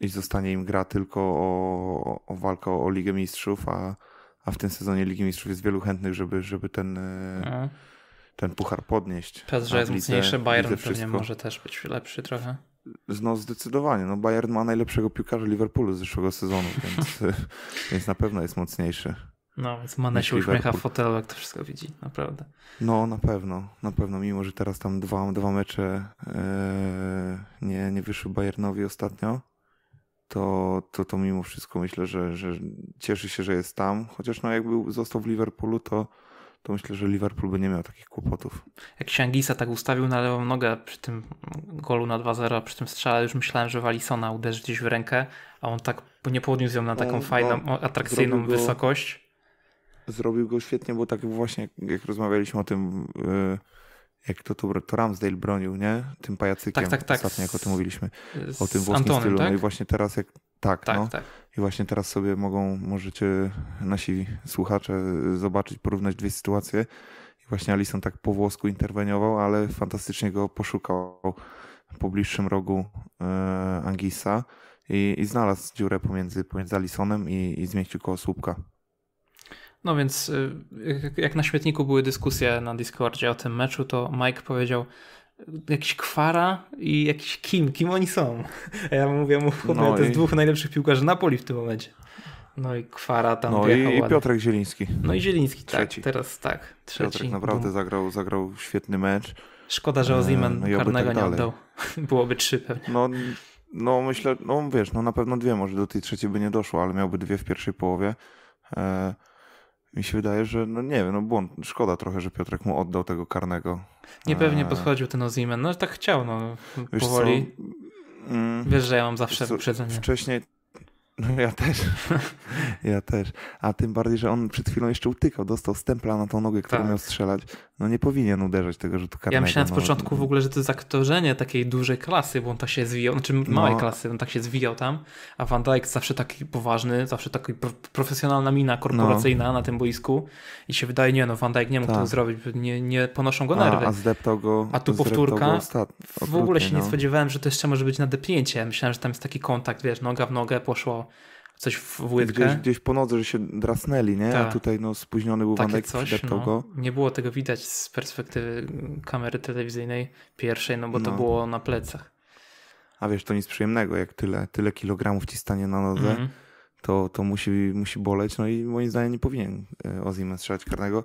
I zostanie im gra tylko o, o walkę o Ligę Mistrzów, a, a w tym sezonie Ligi Mistrzów jest wielu chętnych, żeby, żeby ten, e, no. ten puchar podnieść. PSG jest mocniejszy, Bayern pewnie może też być lepszy trochę. No zdecydowanie. No Bayern ma najlepszego piłkarza Liverpoolu z zeszłego sezonu, więc, więc na pewno jest mocniejszy. No, więc Mane się uśmiecha w fotelu, jak to wszystko widzi, naprawdę. No, na pewno, na pewno, mimo że teraz tam dwa, dwa mecze yy, nie, nie wyszły Bayernowi ostatnio, to, to, to mimo wszystko myślę, że, że cieszy się, że jest tam, chociaż no jakby został w Liverpoolu, to to myślę, że Liverpool by nie miał takich kłopotów. Jak się Angisa tak ustawił na lewą nogę przy tym golu na 2-0, przy tym strzale, już myślałem, że Walisona uderzy gdzieś w rękę, a on tak nie podniósł ją na no, taką on, no, fajną, atrakcyjną wysokość. Zrobił go świetnie, bo tak właśnie jak rozmawialiśmy o tym, y, jak to, to, to Ramsdale bronił, nie? Tym pajacykiem. Tak, tak, tak. Ostatnio jak o tym mówiliśmy. O tym włoskim stylu. Tak? No i tak? właśnie teraz jak... Tak, tak, no, tak i właśnie teraz sobie mogą, możecie nasi słuchacze zobaczyć, porównać dwie sytuacje. I właśnie Alison tak po włosku interweniował, ale fantastycznie go poszukał po bliższym rogu e, Angisa i, i znalazł dziurę pomiędzy, pomiędzy Alisonem i, i zmieścił koło słupka. No więc e, jak na świetniku były dyskusje na Discordzie o tym meczu, to Mike powiedział, jakiś Kwara i jakiś Kim. Kim oni są? A ja mówię mu, chłopie, no to i... jest dwóch najlepszych piłkarzy Napoli w tym momencie. No i Kwara tam No i, i Piotrek Zieliński. No i Zieliński, tak, trzeci. tak, teraz tak, trzeci. Piotrek naprawdę zagrał, zagrał świetny mecz. Szkoda, że Oziman e, no karnego tak nie oddał. Byłoby trzy pewnie. No, no myślę, no wiesz, no na pewno dwie, może do tej trzeciej by nie doszło, ale miałby dwie w pierwszej połowie. E mi się wydaje, że no nie wiem, no błąd, szkoda trochę, że Piotrek mu oddał tego karnego. Niepewnie eee. podchodził ten Ozimen, no tak chciał, no Wiesz powoli. Co? Mm. Wiesz, że ja mam zawsze Wiesz co? Wcześniej no ja też. ja też. A tym bardziej, że on przed chwilą jeszcze utykał, dostał stempla na tą nogę, którą tak. miał strzelać. No nie powinien uderzać tego rzutu karnego. Ja myślałem z no. początku w ogóle, że to jest aktorzenie takiej dużej klasy, bo on tak się zwijał, znaczy no. małej no. klasy, on tak się zwijał tam, a Van Dijk zawsze taki poważny, zawsze taka profesjonalna mina korporacyjna no. na tym boisku i się wydaje, nie no, Van Dijk nie mógł tak. tego zrobić, nie, nie ponoszą go nerwy. A, a zdeptał go A tu powtórka. Go okrutnie, w ogóle się nie no. spodziewałem, że to jeszcze może być na depnięcie. Myślałem, że tam jest taki kontakt, wiesz, noga w nogę poszło coś w łydkę. Gdzieś, gdzieś po nodze, że się drasnęli, nie? Ta. A tak. tutaj no spóźniony był Takie Van Dijk, coś, no. go. Nie było tego widać z perspektywy kamery telewizyjnej pierwszej, no bo no. to było na plecach. A wiesz, to nic przyjemnego, jak tyle, tyle kilogramów ci stanie na nodze. Mm -hmm to, to musi, musi boleć. No i moim zdaniem nie powinien e, Ozimę strzelać karnego.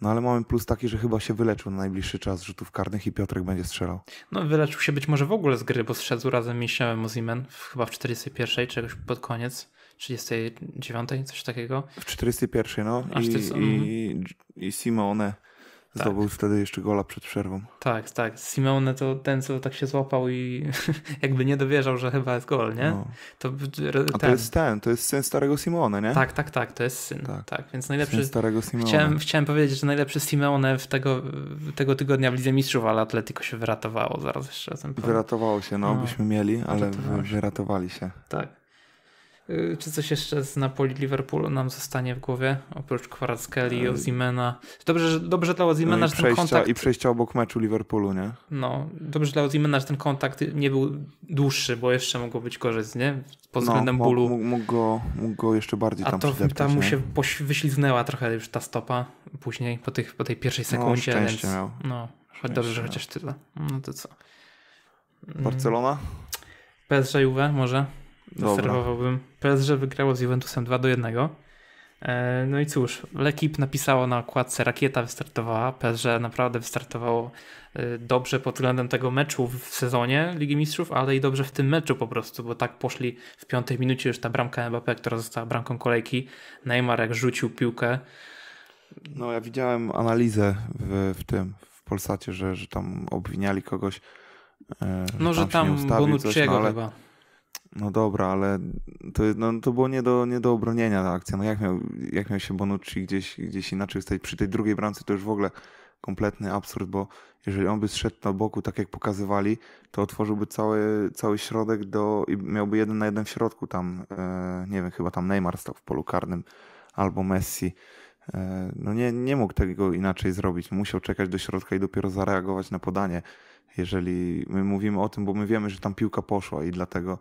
No ale mamy plus taki, że chyba się wyleczył na najbliższy czas rzutów karnych i Piotrek będzie strzelał. No wyleczył się być może w ogóle z gry, bo strzedł razem mięśniowym Ozimen, chyba w 41 czegoś pod koniec. 39, coś takiego. W 41, no. I, jest, i, mhm. i Simone zdobył tak. wtedy jeszcze gola przed przerwą. Tak, tak. Simone to ten, co tak się złapał i jakby nie dowierzał, że chyba jest gol, nie? No. To, ten. A to jest ten, to jest syn starego Simone, nie? Tak, tak, tak, to jest syn. Tak, tak więc najlepszy... Syn starego Simone. Chciałem, chciałem powiedzieć, że najlepszy Simone w tego, tego tygodnia w Lidze Mistrzów, ale Atletico się wyratowało, zaraz jeszcze o tym powiem. Wyratowało się, no, no. byśmy mieli, ale wyratowali się. Tak. Y, czy coś jeszcze z Napoli Liverpoolu nam zostanie w głowie? Oprócz i y, Ozimena. Dobrze, dobrze dla Ozimena, no że ten kontakt. I przejścia obok meczu Liverpoolu, nie? No, dobrze dla Ozimena, że ten kontakt nie był dłuższy, bo jeszcze mogło być korzyść, nie? Pod no, względem no, bólu. Mógł, go, mógł go jeszcze bardziej tam A tam to tam mu się wyśliznęła trochę już ta stopa później, po, tych, po tej pierwszej no, sekundzie. No, więc, miał. no choć dobrze, że chociaż tyle. No to co? Mm. Barcelona? PSG Juve może? Zaserwowałbym. PSG wygrało z Juventusem 2 do 1. E, no i cóż, Lekip napisało na okładce, rakieta wystartowała, PSG naprawdę wystartowało e, dobrze pod względem tego meczu w sezonie Ligi Mistrzów, ale i dobrze w tym meczu po prostu, bo tak poszli w piątej minucie już ta bramka Mbappé, która została bramką kolejki, Neymar jak rzucił piłkę. No ja widziałem analizę w, w tym, w Polsacie, że, że tam obwiniali kogoś. E, że no, tam że tam no, Bonucciego no, ale... chyba no dobra, ale to, no, to było nie do, nie do obronienia ta akcja. No jak miał, jak miał się Bonucci gdzieś, gdzieś inaczej stać? Przy tej drugiej bramce to już w ogóle kompletny absurd, bo jeżeli on by zszedł na boku, tak jak pokazywali, to otworzyłby cały, cały środek do, i miałby jeden na jeden w środku tam, e, nie wiem, chyba tam Neymar stał w polu karnym albo Messi. E, no nie, nie mógł tego inaczej zrobić. Musiał czekać do środka i dopiero zareagować na podanie. Jeżeli my mówimy o tym, bo my wiemy, że tam piłka poszła i dlatego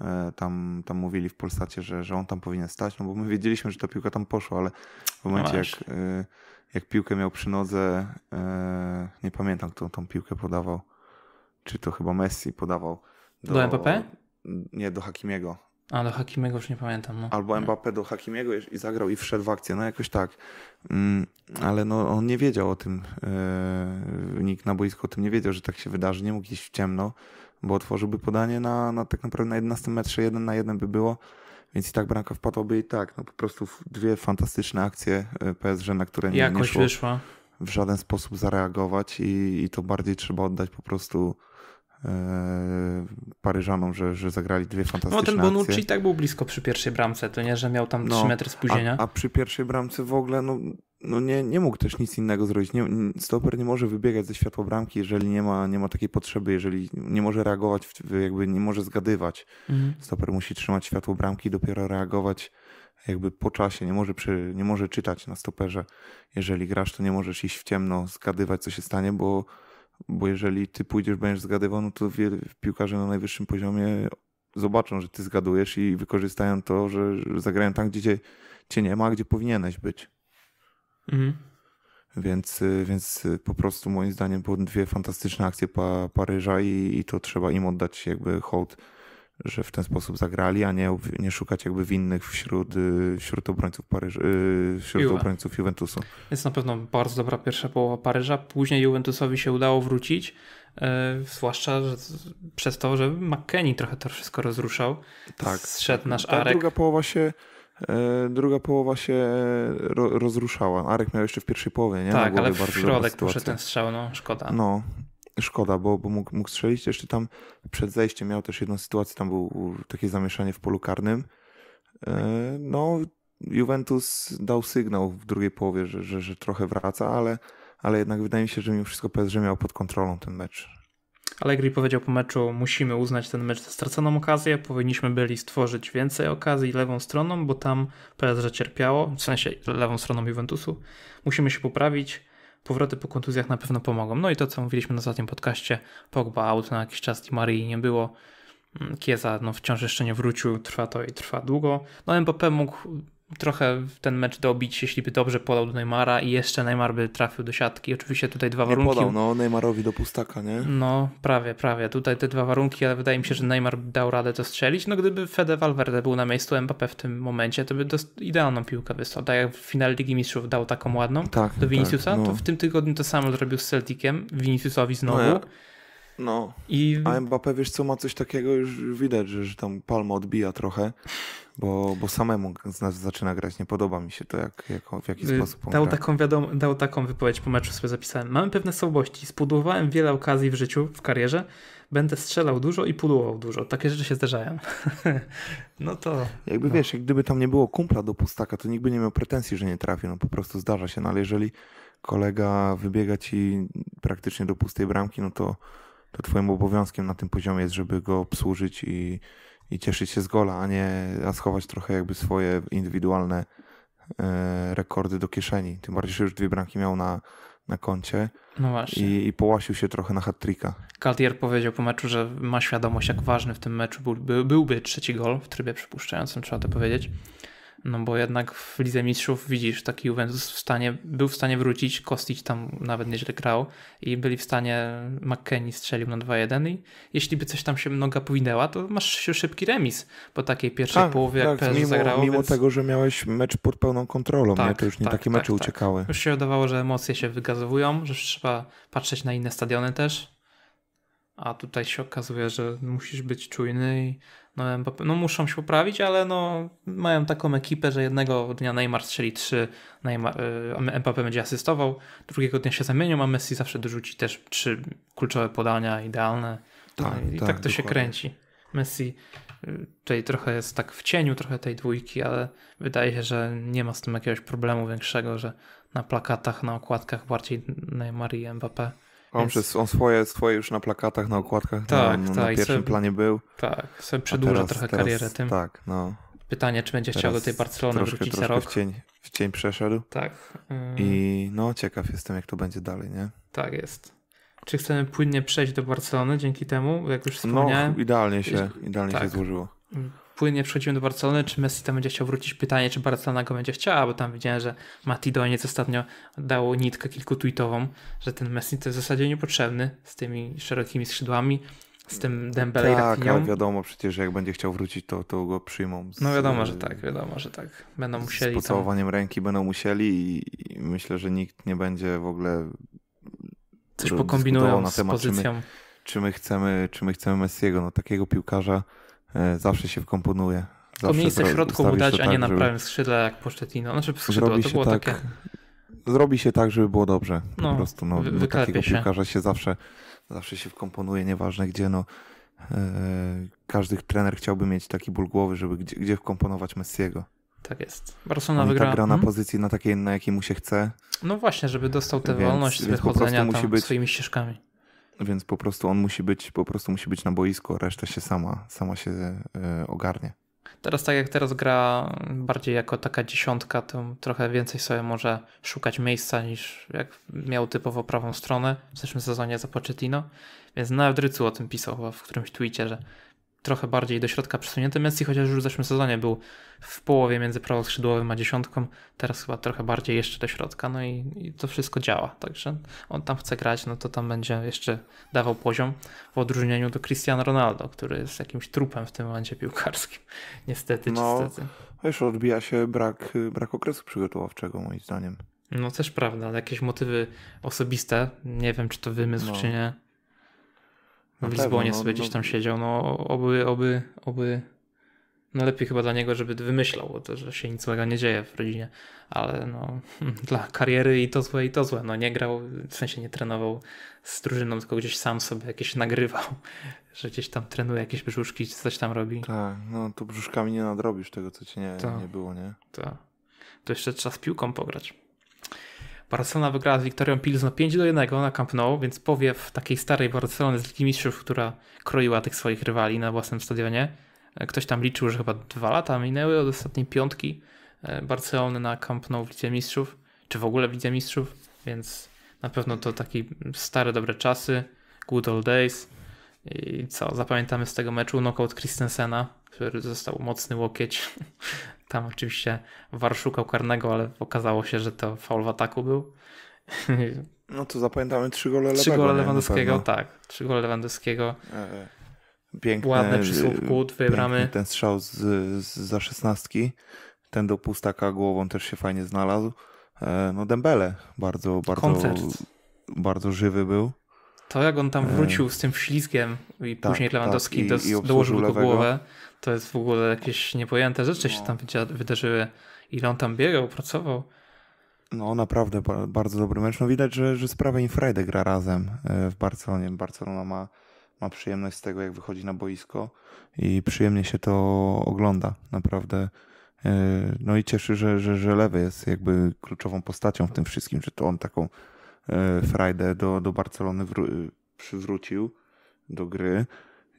E, tam, tam mówili w Polsacie, że, że on tam powinien stać, no bo my wiedzieliśmy, że ta piłka tam poszła, ale w no momencie jak, y, jak piłkę miał przy nodze, e, nie pamiętam kto tą piłkę podawał, czy to chyba Messi podawał. Do, do MPP? Nie, do Hakimiego. A, do Hakimiego już nie pamiętam. No. Albo Mbappé do Hakimiego i zagrał i wszedł w akcję, no jakoś tak. Mm, ale no, on nie wiedział o tym, e, nikt na boisku o tym nie wiedział, że tak się wydarzy, nie mógł iść w ciemno bo otworzyłby podanie na, na tak naprawdę na 11 metrze, jeden na jeden by było, więc i tak bramka wpadłaby i tak. No po prostu dwie fantastyczne akcje e, PSG, na które nie, Jakoś nie szło wyszła. w żaden sposób zareagować i, i to bardziej trzeba oddać po prostu e, Paryżanom, że, że zagrali dwie fantastyczne akcje. No ten Bonucci akcje. i tak był blisko przy pierwszej bramce, to nie, że miał tam no, 3 metry spóźnienia. A, a, przy pierwszej bramce w ogóle, no no nie, nie mógł też nic innego zrobić. Nie, stoper nie może wybiegać ze światła bramki, jeżeli nie ma, nie ma takiej potrzeby, jeżeli nie może reagować, jakby nie może zgadywać. Mhm. Stoper musi trzymać światło bramki, dopiero reagować jakby po czasie, nie może, przy, nie może czytać na stoperze. Jeżeli grasz, to nie możesz iść w ciemno, zgadywać, co się stanie, bo, bo jeżeli ty pójdziesz, będziesz zgadywał, no to piłkarze na najwyższym poziomie zobaczą, że ty zgadujesz i wykorzystają to, że, że zagrają tam, gdzie cię nie ma, gdzie powinieneś być. Mhm. Więc, więc po prostu moim zdaniem były dwie fantastyczne akcje pa, Paryża i, i to trzeba im oddać jakby hołd, że w ten sposób zagrali, a nie, nie szukać jakby winnych wśród, wśród obrońców Paryża, y, wśród Juve. obrońców Juventusu. Jest na pewno bardzo dobra pierwsza połowa Paryża. Później Juventusowi się udało wrócić, yy, zwłaszcza że, przez to, że McKenny trochę to wszystko rozruszał. Tak. Zszedł nasz Ta Arek. druga połowa się E, druga połowa się e, ro, rozruszała. Arek miał jeszcze w pierwszej połowie, nie? Tak, ale w środek poszedł ten strzał, no szkoda. No, szkoda, bo, bo mógł, mógł strzelić. Jeszcze tam przed zejściem miał też jedną sytuację, tam było takie zamieszanie w polu karnym. E, no, Juventus dał sygnał w drugiej połowie, że, że, że trochę wraca, ale, ale jednak wydaje mi się, że mimo wszystko PSG miał pod kontrolą ten mecz. Allegri powiedział po meczu, musimy uznać ten mecz za straconą okazję, powinniśmy byli stworzyć więcej okazji lewą stroną, bo tam PSG cierpiało, w sensie lewą stroną Juventusu. Musimy się poprawić, powroty po kontuzjach na pewno pomogą. No i to, co mówiliśmy na ostatnim podcaście, Pogba out na jakiś czas, Di Marii nie było, Kieza mm, no, wciąż jeszcze nie wrócił, trwa to i trwa długo. No Mbappé mógł trochę ten mecz dobić, jeśli by dobrze podał do Neymara i jeszcze Neymar by trafił do siatki. Oczywiście tutaj dwa nie warunki. podał, no Neymarowi do pustaka, nie? No, prawie, prawie. Tutaj te dwa warunki, ale wydaje mi się, że Neymar dał radę to strzelić. No gdyby Fede Valverde był na miejscu Mbappé w tym momencie, to by idealną piłkę wysłał. Tak jak w finale Ligi Mistrzów dał taką ładną tak, do tak, Viniciusa, tak, no. to w tym tygodniu to samo zrobił z Celticiem, Viniciusowi no znowu. No, ja... no. I... a Mbappé wiesz co, ma coś takiego, już widać, że, że tam palma odbija trochę bo, bo samemu zaczyna grać. Nie podoba mi się to, jak, jak w jaki y, sposób on dał gra. taką, wiadomo dał taką wypowiedź po meczu, sobie zapisałem. Mamy pewne słabości. Spudłowałem wiele okazji w życiu, w karierze. Będę strzelał dużo i pudłował dużo. Takie rzeczy się zdarzają. no to... Jakby no. wiesz, jak gdyby tam nie było kumpla do pustaka, to nikt by nie miał pretensji, że nie trafi. No po prostu zdarza się. No ale jeżeli kolega wybiega ci praktycznie do pustej bramki, no to, to twoim obowiązkiem na tym poziomie jest, żeby go obsłużyć i i cieszyć się z gola, a nie a schować trochę jakby swoje indywidualne e, rekordy do kieszeni. Tym bardziej, że już dwie bramki miał na, na koncie. No właśnie. I, I połasił się trochę na hat-tricka. Kaltier powiedział po meczu, że ma świadomość, jak ważny w tym meczu byłby, byłby trzeci gol w trybie przypuszczającym, trzeba to powiedzieć. No bo jednak w Lidze Mistrzów widzisz, taki Juventus w stanie, był w stanie wrócić, Kostić tam nawet nieźle grał i byli w stanie, McKennie strzelił na 2-1 i jeśli by coś tam się noga powinęła, to masz szybki remis po takiej pierwszej tak, połowie, tak, jak PSG mimo, zagrało. Mimo więc... tego, że miałeś mecz pod pełną kontrolą, tak, nie? to już nie tak, takie tak, mecze tak. uciekały. Już się wydawało, że emocje się wygazowują, że trzeba patrzeć na inne stadiony też, a tutaj się okazuje, że musisz być czujny i no, no muszą się poprawić, ale no mają taką ekipę, że jednego dnia Neymar strzeli 3, Neymar, y, Mbappe będzie asystował, drugiego dnia się zamienią, a Messi zawsze dorzuci też trzy kluczowe podania, idealne. No tak, no, I tak, tak to dokładnie. się kręci. Messi y, tutaj trochę jest tak w cieniu trochę tej dwójki, ale wydaje się, że nie ma z tym jakiegoś problemu większego, że na plakatach, na okładkach bardziej Neymar i Mbappe on, Więc... przez, on swoje, swoje już na plakatach, na okładkach, tak, na, tak, na pierwszym sobie, planie był. Tak, sobie przedłuża teraz, trochę teraz, karierę tym. Tak, no. Pytanie, czy będzie chciał do tej Barcelony troszkę, wrócić troszkę za rok. W cień, w cień przeszedł. Tak. I y- no, ciekaw jestem, jak to będzie dalej, nie? Tak jest. Czy chcemy płynnie przejść do Barcelony dzięki temu, jak już no, wspomniałem? No, idealnie się, idealnie tak. się złożyło. Mm płynnie przechodzimy do Barcelony, czy Messi tam będzie chciał wrócić? Pytanie, czy Barcelona go będzie chciała, bo tam widziałem, że Mati Doniec ostatnio dało nitkę kilku tweetową, że ten Messi to jest w zasadzie niepotrzebny z tymi szerokimi skrzydłami, z tym Dembele tak, ale wiadomo przecież, jak będzie chciał wrócić, to, to go przyjmą. Z, no wiadomo, że tak, wiadomo, że tak. Będą musieli. Z pocałowaniem tam... ręki będą musieli i, i myślę, że nikt nie będzie w ogóle coś pokombinował na temat, z pozycją. Czy my, czy my, chcemy, czy my chcemy Messiego, no takiego piłkarza, E, zawsze się wkomponuje. Zawsze to miejsce w środku udać, a tak, nie tak, na żeby... prawym skrzydle jak Poszczetino. Znaczy skrzydło, zrobi to było tak, takie... Zrobi się tak, żeby było dobrze. Po no, prostu no, wy, no, takiego się. piłkarza się zawsze, zawsze się wkomponuje, nieważne gdzie. No, e, każdy trener chciałby mieć taki ból głowy, żeby gdzie, gdzie wkomponować Messiego. Tak jest. Barcelona tak wygra. Tak gra na hmm? pozycji, na takiej, na jakiej mu się chce. No właśnie, żeby dostał tę wolność z wychodzenia musi być... swoimi ścieżkami. Więc po prostu on musi być, po prostu musi być na boisku, reszta się sama, sama się e, ogarnie. Teraz tak jak teraz gra bardziej jako taka dziesiątka, to trochę więcej sobie może szukać miejsca niż jak miał typowo prawą stronę w zeszłym sezonie za Pochettino. Więc nawet Rycu o tym pisał chyba w którymś tweetie, że trochę bardziej do środka przesunięty. Messi chociaż już w zeszłym sezonie był w połowie między prawoskrzydłowym a dziesiątką, teraz chyba trochę bardziej jeszcze do środka, no i, i, to wszystko działa, także on tam chce grać, no to tam będzie jeszcze dawał poziom w odróżnieniu do Cristiano Ronaldo, który jest jakimś trupem w tym momencie piłkarskim, niestety no, niestety. odbija się brak, brak okresu przygotowawczego moim zdaniem. No też prawda, ale jakieś motywy osobiste, nie wiem czy to wymysł no. czy nie, na w pewno, no, sobie gdzieś no. tam siedział. No oby, oby, oby. No lepiej chyba dla niego, żeby wymyślał, bo to, że się nic złego nie dzieje w rodzinie. Ale no, dla kariery i to złe, i to złe. No nie grał, w sensie nie trenował z drużyną, tylko gdzieś sam sobie jakieś nagrywał, że gdzieś tam trenuje jakieś brzuszki, coś tam robi. Tak, no to brzuszkami nie nadrobisz tego, co ci nie, to, nie było, nie? Tak. To jeszcze trzeba z piłką pograć. Barcelona wygrała z Wiktorią Pilzno 5 do 1 na Camp Nou, więc powiew takiej starej Barcelony z Ligi Mistrzów, która kroiła tych swoich rywali na własnym stadionie. E, ktoś tam liczył, że chyba dwa lata minęły od ostatniej piątki e, Barcelony na Camp Nou w Lidze Mistrzów, czy w ogóle w Lidze Mistrzów, więc na pewno to takie stare, dobre czasy, good old days. I co, zapamiętamy z tego meczu knockout Christensena, który został mocny łokieć Tam oczywiście War szukał karnego, ale okazało się, że to faul w ataku był. No to zapamiętamy trzy gole Lewandowskiego. Trzy gole Lewandowskiego, tak. Trzy gole Lewandowskiego. E, Piękne. Ładne przysłupku, dwie bramy. Ten strzał z, z, za szesnastki. Ten do pustaka głową też się fajnie znalazł. E, no Dembele bardzo, bardzo, Koncert. bardzo żywy był. To jak on tam e, wrócił z tym ślizgiem i tak, później tak, Lewandowski tak, i, do, i dołożył do głowę. To jest w ogóle jakieś niepojęte rzeczy no. się tam wydarzyły. Ile on tam biegał, pracował. No naprawdę bardzo dobry mecz. No widać, że, że sprawa Infrede gra razem e, w Barcelonie. Barcelona ma, ma przyjemność z tego, jak wychodzi na boisko i przyjemnie się to ogląda. Naprawdę. E, no i cieszy, że, że, że Lewy jest jakby kluczową postacią w tym wszystkim, że to on taką e, Friday do, do Barcelony przywrócił do gry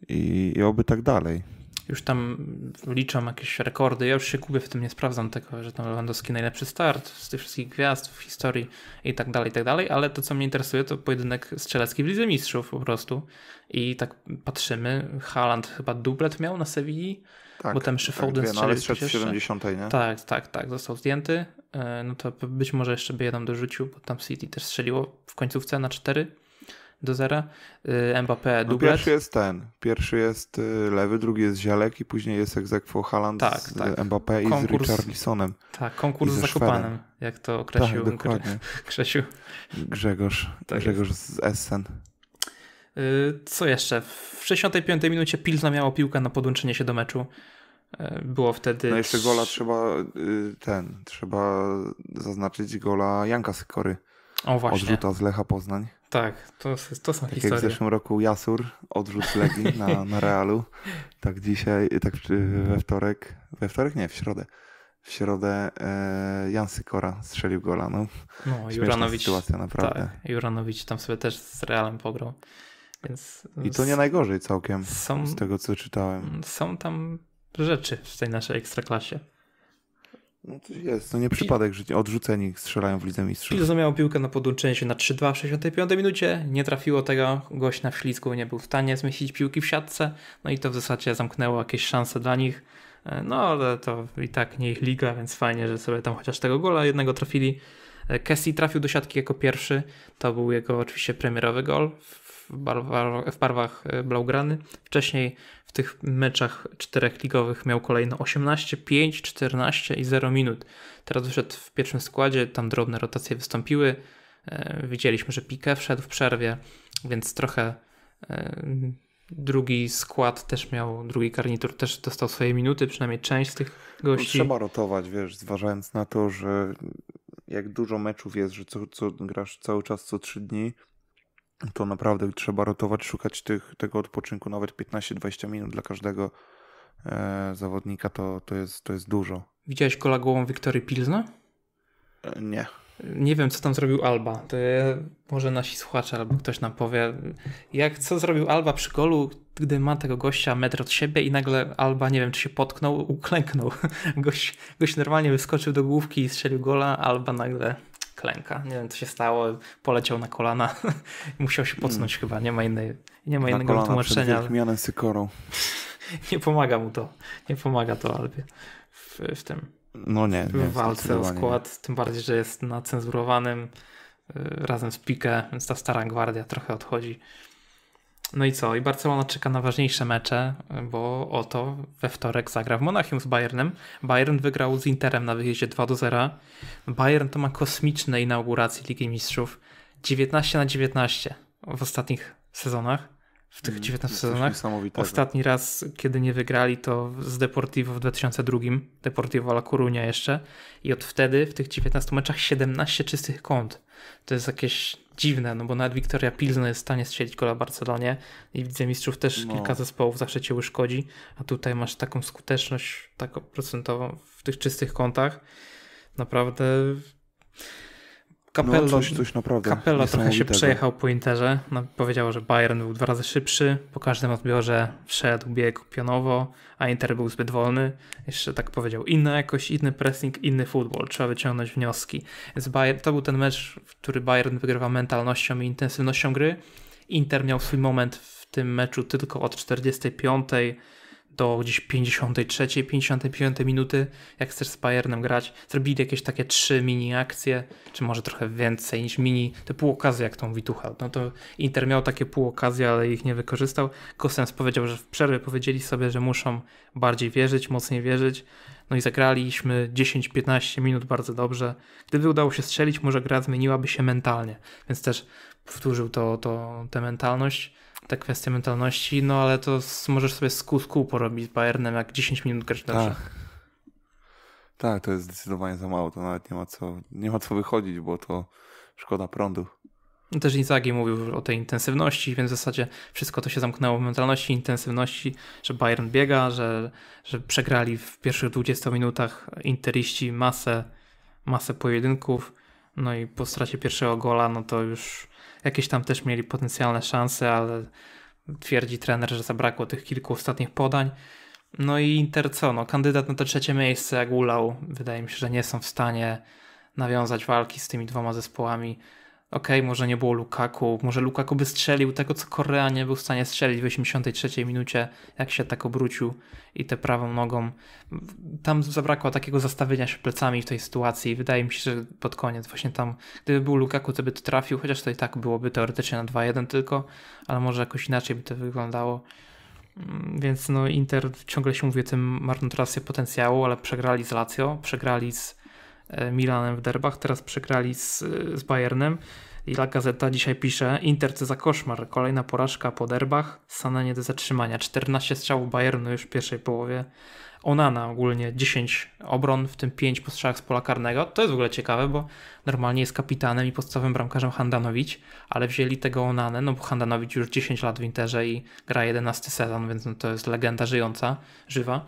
i, i oby tak dalej już tam liczą jakieś rekordy. Ja już się kupię w tym nie sprawdzam tego, że tam Lewandowski najlepszy start z tych wszystkich gwiazd w historii i tak dalej, i tak dalej, ale to co mnie interesuje to pojedynek strzelecki w Lidze Mistrzów po prostu i tak patrzymy, Haaland chyba dublet miał na Sewilli, tak, bo tam jeszcze tak, strzelił no, 70, nie? Tak, tak, tak, został zdjęty, e, no to być może jeszcze by jeden dorzucił, bo tam City też strzeliło w końcówce na 4 do zera. Y, Mbappé no dublet. pierwszy jest ten. Pierwszy jest y, lewy, drugi jest Zielek i później jest egzekwo Haaland tak, z tak. Mbappé i konkurs, z Richarlisonem. Tak, konkurs z Zakopanem, jak to określił tak, dokładnie. Grzegorz, tak Grzegorz jest. z Essen. Y, co jeszcze? W 65 minucie Pilzna miało piłkę na podłączenie się do meczu. Było wtedy. No jeszcze gola trzeba ten, trzeba zaznaczyć gola Janka Sykory. O właśnie. Odrzuta z Lecha Poznań. Tak, to, to są tak historie. Jak w zeszłym roku Jasur odrzucił Legii na, na Realu, tak dzisiaj, tak we wtorek, we wtorek nie, w środę. W środę e, Jan Sykora strzelił gola. No, no Juranowicz, sytuacja naprawdę. Tak, Juranowicz tam sobie też z Realem pograł. Więc I to nie najgorzej całkiem są, z tego, co czytałem. Są tam rzeczy w tej naszej ekstraklasie. No to jest, to nie przypadek, że odrzuceni strzelają w Lidze Mistrzów. Pilzo miał piłkę na podłączenie się na 3-2 w 65 minucie, nie trafiło tego, gość na ślizgu nie był w stanie zmieścić piłki w siatce, no i to w zasadzie zamknęło jakieś szanse dla nich, e, no ale to i tak nie ich liga, więc fajnie, że sobie tam chociaż tego gola jednego trafili. E, Kessie trafił do siatki jako pierwszy, to był jego oczywiście premierowy gol w parwach w barwach e, Blaugrany. Wcześniej w tych meczach czterech ligowych miał kolejno 18, 5, 14 i 0 minut. Teraz wyszedł w pierwszym składzie, tam drobne rotacje wystąpiły. E, widzieliśmy, że Piqué wszedł w przerwie, więc trochę e, drugi skład też miał, drugi garnitur też dostał swoje minuty, przynajmniej część z tych no, gości. Trzeba rotować, wiesz, zważając na to, że jak dużo meczów jest, że co, co grasz cały czas co trzy dni, to naprawdę trzeba rotować, szukać tych, tego odpoczynku, nawet 15-20 minut dla każdego e, zawodnika to, to, jest, to jest dużo. Widziałeś kola głową Wiktorii Pilzna? E, nie. Nie wiem, co tam zrobił Alba. To może nasi słuchacze albo ktoś nam powie, jak co zrobił Alba przy golu, gdy ma tego gościa metr od siebie i nagle Alba, nie wiem, czy się potknął, uklęknął. Gość, gość normalnie wyskoczył do główki i strzelił gola, Alba nagle klęka. Nie wiem, co się stało, poleciał na kolana musiał się hmm. pocnąć chyba, nie ma, innej, nie ma na innego tłumaczenia. ale... sykorą. nie pomaga mu to, nie pomaga to Albie w, w tym no nie, nie, w walce o skład, tym bardziej, że jest na cenzurowanym y, razem z Pikę, więc ta stara gwardia trochę odchodzi. No i co? I Barcelona czeka na ważniejsze mecze, bo oto we wtorek zagra w Monachium z Bayernem. Bayern wygrał z Interem na wyjeździe 2 do 0. Bayern to ma kosmiczne inauguracje Ligi Mistrzów. 19 na 19 w ostatnich sezonach w tych 19 mm, sezonach. Ostatni raz, kiedy nie wygrali, to z Deportivo w 2002, Deportivo La Coruña jeszcze. I od wtedy w tych 19 meczach 17 czystych kąt. To jest jakieś dziwne, no bo nawet Wiktoria Pilzno jest w stanie strzelić gola Barcelonie i widzę mistrzów też no. kilka zespołów zawsze cię uszkodzi, a tutaj masz taką skuteczność taką procentową w tych czystych kątach. Naprawdę Kapello, no, coś, coś naprawdę trochę się przejechał po Interze. No, powiedział, że Bayern był dwa razy szybszy. Po każdym odbiorze wszedł, bieg pionowo, a Inter był zbyt wolny. Jeszcze tak powiedział, inna jakoś, inny pressing, inny futbol. Trzeba wyciągnąć wnioski. Bayern, to był ten mecz, w który Bayern wygrywa mentalnością i intensywnością gry. Inter miał swój moment w tym meczu tylko od 45 do gdzieś 53, 55 minuty, jak chcesz z Bayernem grać. Zrobili jakieś takie trzy mini akcje, czy może trochę więcej niż mini, te pół okazji jak tą Witucha. No to Inter miał takie pół okazje, ale ich nie wykorzystał. Kosens powiedział, że w przerwie powiedzieli sobie, że muszą bardziej wierzyć, mocniej wierzyć. No i zagraliśmy 10-15 minut bardzo dobrze. Gdyby udało się strzelić, może gra zmieniłaby się mentalnie. Więc też powtórzył to, to tę mentalność te kwestie mentalności, no ale to możesz sobie z kół, z kół porobić z Bayernem, jak 10 minut grać dobrze. Tak. tak, to jest zdecydowanie za mało, to nawet nie ma co, nie ma co wychodzić, bo to szkoda prądu. No też Inzaghi mówił o tej intensywności, więc w zasadzie wszystko to się zamknęło w mentalności, intensywności, że Bayern biega, że, że przegrali w pierwszych 20 minutach interiści masę, masę pojedynków, no i po stracie pierwszego gola, no to już Jakieś tam też mieli potencjalne szanse, ale twierdzi trener, że zabrakło tych kilku ostatnich podań. No i Inter co? No, kandydat na to trzecie miejsce, jak ulał. Wydaje mi się, że nie są w stanie nawiązać walki z tymi dwoma zespołami okej, okay, może nie było Lukaku, może Lukaku by strzelił tego, co Korea nie był w stanie strzelić w 83 minucie, jak się tak obrócił i tę prawą nogą. Tam zabrakło takiego zastawienia się plecami w tej sytuacji. Wydaje mi się, że pod koniec właśnie tam, gdyby był Lukaku, to by to trafił, chociaż to i tak byłoby teoretycznie na 2-1 tylko, ale może jakoś inaczej by to wyglądało. Mm, więc no Inter ciągle się mówi o tym marnotrawstwie potencjału, ale przegrali z Lazio, przegrali z E, Milanem w derbach, teraz przegrali z, z Bayernem. I La Gazeta dzisiaj pisze, Inter co za koszmar, kolejna porażka po derbach, Sana nie do zatrzymania, 14 strzałów Bayernu już w pierwszej połowie, Onana ogólnie 10 obron, w tym 5 po strzałach z pola karnego. To jest w ogóle ciekawe, bo normalnie jest kapitanem i podstawowym bramkarzem Handanowicz, ale wzięli tego Onanę, no bo Handanowicz już 10 lat w Interze i gra 11 sezon, więc no to jest legenda żyjąca, żywa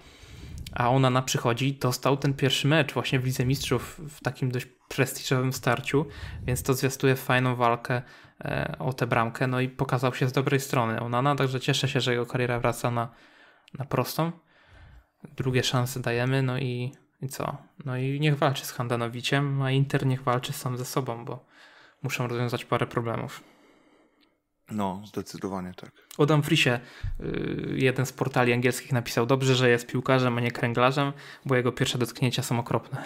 a ona na przychodzi, dostał ten pierwszy mecz właśnie w Lidze Mistrzów w takim dość prestiżowym starciu, więc to zwiastuje fajną walkę e, o tę bramkę, no i pokazał się z dobrej strony Onana, także cieszę się, że jego kariera wraca na, na prostą. Drugie szanse dajemy, no i, i co? No i niech walczy z Handanowiciem, a Inter niech walczy sam ze sobą, bo muszą rozwiązać parę problemów. No, zdecydowanie tak. O Dumfriesie y, jeden z portali angielskich, napisał dobrze, że jest piłkarzem, a nie kręglarzem, bo jego pierwsze dotknięcia są okropne.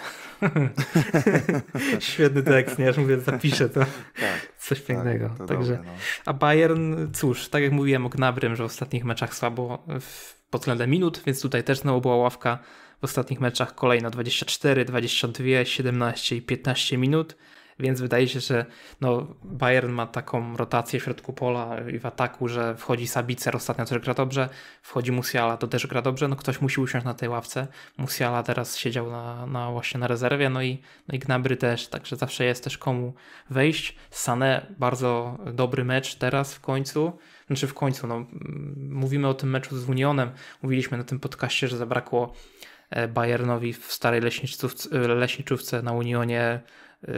Świetny tekst, nie? Aż mówię, zapiszę to. Tak, Coś tak, pięknego. Tak, Także. no. A Bayern, cóż, tak jak mówiłem o Gnabrym, że w ostatnich meczach słabo w, pod względem minut, więc tutaj też znowu była ławka. W ostatnich meczach kolejno 24, 22, 17 i 15 minut. Więc wydaje się, że no, Bayern ma taką rotację w środku pola i w ataku, że wchodzi Sabicer ostatnio też gra dobrze, wchodzi Musiala, to też gra dobrze, no ktoś musi usiąść na tej ławce. Musiala teraz siedział na, na właśnie na rezerwie, no i, no i Gnabry też, także zawsze jest też komu wejść. Sané bardzo dobry mecz teraz w końcu, znaczy w końcu, no mm, mówimy o tym meczu z Unionem, mówiliśmy na tym podcaście, że zabrakło e, Bayernowi w starej leśniczówce, leśniczówce na Unionie Y,